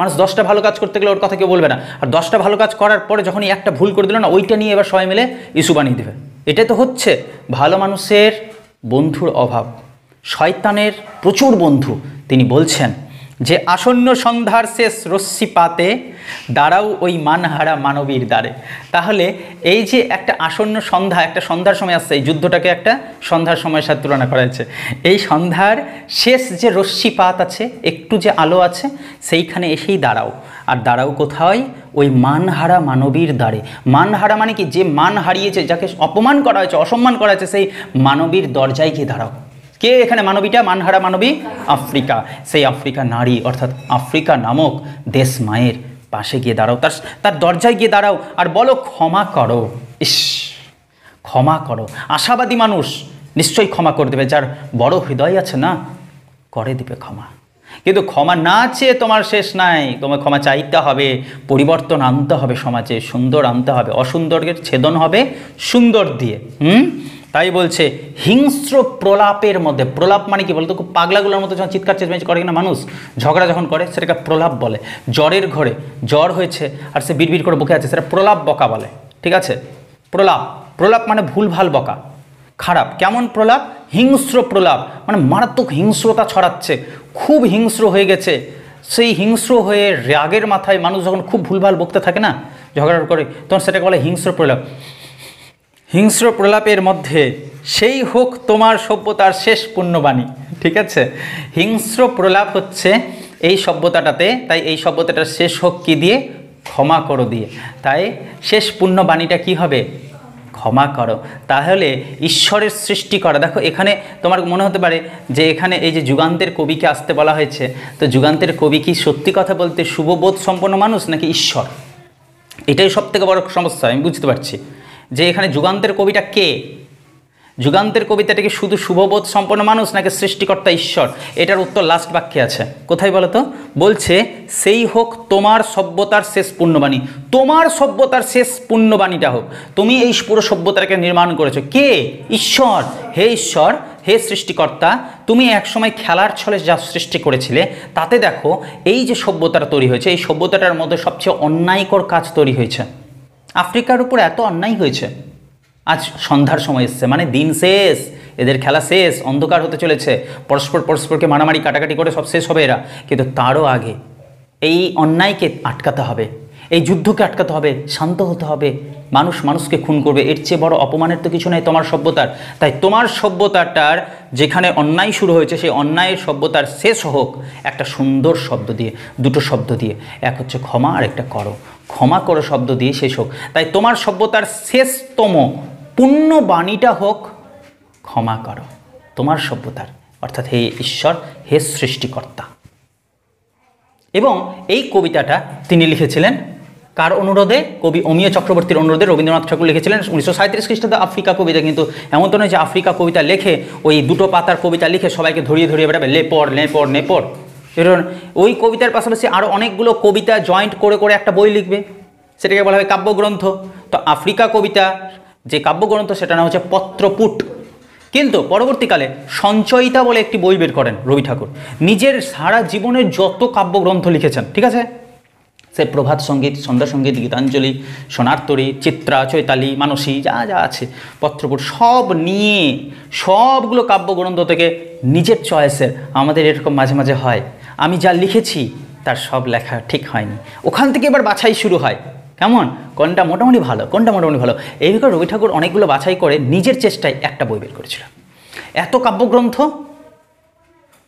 মানুষ দশটা ভালো কাজ করতে গেলে ওর কথা কেউ বলবে না আর দশটা ভালো কাজ করার পরে যখনই একটা ভুল করে দিল না ওইটা নিয়ে এবার সবাই মিলে ইস্যু বানিয়ে দেবে এটাই তো হচ্ছে ভালো মানুষের বন্ধুর অভাব শয়তানের প্রচুর বন্ধু তিনি বলছেন যে আসন্ন সন্ধ্যার শেষ রশ্মি পাতে দাঁড়াও ওই মানহারা মানবীর দ্বারে তাহলে এই যে একটা আসন্ন সন্ধ্যা একটা সন্ধ্যার সময় আসছে এই যুদ্ধটাকে একটা সন্ধ্যার সময়ের সাথে তুলনা করা হয়েছে এই সন্ধ্যার শেষ যে রশ্মিপাত আছে একটু যে আলো আছে সেইখানে এসেই দাঁড়াও আর দাঁড়াও কোথায় ওই মানহারা মানবীর দ্বারে মানহারা মানে কি যে মান হারিয়েছে যাকে অপমান করা হয়েছে অসম্মান করা হয়েছে সেই মানবীর দরজায় গিয়ে দাঁড়াও কে এখানে মানবীটা মানহারা মানবী আফ্রিকা সেই আফ্রিকা নারী অর্থাৎ আফ্রিকা নামক দেশ মায়ের পাশে গিয়ে দাঁড়াও তার তার দরজায় গিয়ে দাঁড়াও আর বলো ক্ষমা করো ইস ক্ষমা করো আশাবাদী মানুষ নিশ্চয়ই ক্ষমা করে দেবে যার বড় হৃদয় আছে না করে দিবে ক্ষমা কিন্তু ক্ষমা না চেয়ে তোমার শেষ নাই তোমার ক্ষমা চাইতে হবে পরিবর্তন আনতে হবে সমাজে সুন্দর আনতে হবে অসুন্দরের ছেদন হবে সুন্দর দিয়ে হুম তাই বলছে হিংস্র প্রলাপের মধ্যে প্রলাপ মানে কি বলতো খুব পাগলাগুলোর মতো যখন চিৎকার চেঁচমেচ করে কিনা মানুষ ঝগড়া যখন করে সেটাকে প্রলাপ বলে জ্বরের ঘরে জ্বর হয়েছে আর সে বিড়বিড় করে বকে আছে সেটা প্রলাপ বকা বলে ঠিক আছে প্রলাপ প্রলাপ মানে ভুল ভাল বকা খারাপ কেমন প্রলাপ হিংস্র প্রলাপ মানে মারাত্মক হিংস্রতা ছড়াচ্ছে খুব হিংস্র হয়ে গেছে সেই হিংস্র হয়ে রাগের মাথায় মানুষ যখন খুব ভুলভাল বকতে থাকে না ঝগড়া করে তখন সেটাকে বলে হিংস্র প্রলাপ হিংস্র প্রলাপের মধ্যে সেই হোক তোমার সভ্যতার শেষ পুণ্যবাণী ঠিক আছে হিংস্র প্রলাপ হচ্ছে এই সভ্যতাটাতে তাই এই সভ্যতাটার শেষ হোক কী দিয়ে ক্ষমা করো দিয়ে তাই শেষ পুণ্যবাণীটা কি হবে ক্ষমা করো তাহলে ঈশ্বরের সৃষ্টি করা দেখো এখানে তোমার মনে হতে পারে যে এখানে এই যে যুগান্তের কবিকে আসতে বলা হয়েছে তো যুগান্তের কবি কি সত্যি কথা বলতে শুভবোধ সম্পন্ন মানুষ নাকি ঈশ্বর এটাই সবথেকে বড় সমস্যা আমি বুঝতে পারছি যে এখানে যুগান্তের কবিটা কে যুগান্তের কবিতাটিকে কি শুধু শুভবোধ সম্পন্ন মানুষ নাকি সৃষ্টিকর্তা ঈশ্বর এটার উত্তর লাস্ট বাক্যে আছে কোথায় বলো তো বলছে সেই হোক তোমার সভ্যতার শেষ পুণ্যবাণী তোমার সভ্যতার শেষ পুণ্যবাণীটা হোক তুমি এই পুরো সভ্যতাকে নির্মাণ করেছো কে ঈশ্বর হে ঈশ্বর হে সৃষ্টিকর্তা তুমি একসময় খেলার ছলে যা সৃষ্টি করেছিলে তাতে দেখো এই যে সভ্যতাটা তৈরি হয়েছে এই সভ্যতাটার মধ্যে সবচেয়ে অন্যায়কর কাজ তৈরি হয়েছে আফ্রিকার উপর এত অন্যায় হয়েছে আজ সন্ধ্যার সময় এসছে মানে দিন শেষ এদের খেলা শেষ অন্ধকার হতে চলেছে পরস্পর পরস্পরকে মারামারি কাটাকাটি করে সব শেষ হবে এরা কিন্তু তারও আগে এই অন্যায়কে আটকাতে হবে এই যুদ্ধকে আটকাতে হবে শান্ত হতে হবে মানুষ মানুষকে খুন করবে এর চেয়ে বড় অপমানের তো কিছু নাই তোমার সভ্যতার তাই তোমার সভ্যতাটার যেখানে অন্যায় শুরু হয়েছে সেই অন্যায়ের সভ্যতার শেষ হোক একটা সুন্দর শব্দ দিয়ে দুটো শব্দ দিয়ে এক হচ্ছে ক্ষমা আর একটা করো ক্ষমা করো শব্দ দিয়ে শেষ হোক তাই তোমার সভ্যতার শেষতম পুণ্য বাণীটা হোক ক্ষমা করো তোমার সভ্যতার অর্থাৎ হে ঈশ্বর হে সৃষ্টিকর্তা এবং এই কবিতাটা তিনি লিখেছিলেন কার অনুরোধে কবি অমিয় চক্রবর্তীর অনুরোধে রবীন্দ্রনাথ ঠাকুর লিখেছিলেন উনিশশো সাঁত্রিশ খ্রিস্টাব্দে আফ্রিকা কবিতা কিন্তু এমন তো নয় যে আফ্রিকা কবিতা লেখে ওই দুটো পাতার কবিতা লিখে সবাইকে ধরিয়ে ধরিয়ে বেড়াবে লেপর লেপর নেপর এরকম ওই কবিতার পাশাপাশি আরও অনেকগুলো কবিতা জয়েন্ট করে করে একটা বই লিখবে সেটাকে বলা হয় কাব্যগ্রন্থ তো আফ্রিকা কবিতা যে কাব্যগ্রন্থ সেটা নাম হচ্ছে পত্রপুট কিন্তু পরবর্তীকালে সঞ্চয়িতা বলে একটি বই বের করেন রবি ঠাকুর নিজের সারা জীবনের যত কাব্যগ্রন্থ লিখেছেন ঠিক আছে সে প্রভাত সঙ্গীত সন্ধ্যা সঙ্গীত গীতাঞ্জলি সোনার্তরী চিত্রা চৈতালি মানসী যা যা আছে পত্রপুট সব নিয়ে সবগুলো কাব্যগ্রন্থ থেকে নিজের চয়েসের আমাদের এরকম মাঝে মাঝে হয় আমি যা লিখেছি তার সব লেখা ঠিক হয়নি ওখান থেকে এবার বাছাই শুরু হয় কেমন কোনটা মোটামুটি ভালো কোনটা মোটামুটি ভালো এই বিকার রবি ঠাকুর অনেকগুলো বাছাই করে নিজের চেষ্টায় একটা বই বের করেছিল এত কাব্যগ্রন্থ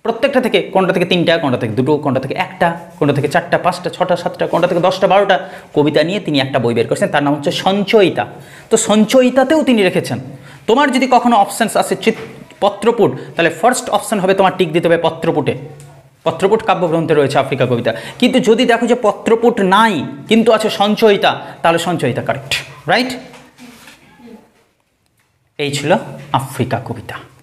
প্রত্যেকটা থেকে কোনটা থেকে তিনটা কোনটা থেকে দুটো কোনটা থেকে একটা কোনটা থেকে চারটা পাঁচটা ছটা সাতটা কোনটা থেকে দশটা বারোটা কবিতা নিয়ে তিনি একটা বই বের করেছেন তার নাম হচ্ছে সঞ্চয়িতা তো সঞ্চয়িতাতেও তিনি রেখেছেন তোমার যদি কখনো অপশানস আসে চিৎ পত্রপুট তাহলে ফার্স্ট অপশান হবে তোমার টিক দিতে হবে পত্রপুটে পত্রপুট কাব্যগ্রন্থে রয়েছে আফ্রিকা কবিতা কিন্তু যদি দেখো যে পত্রপুট নাই কিন্তু আছে সঞ্চয়িতা তাহলে সঞ্চয়িতা কারেক্ট রাইট এই ছিল আফ্রিকা কবিতা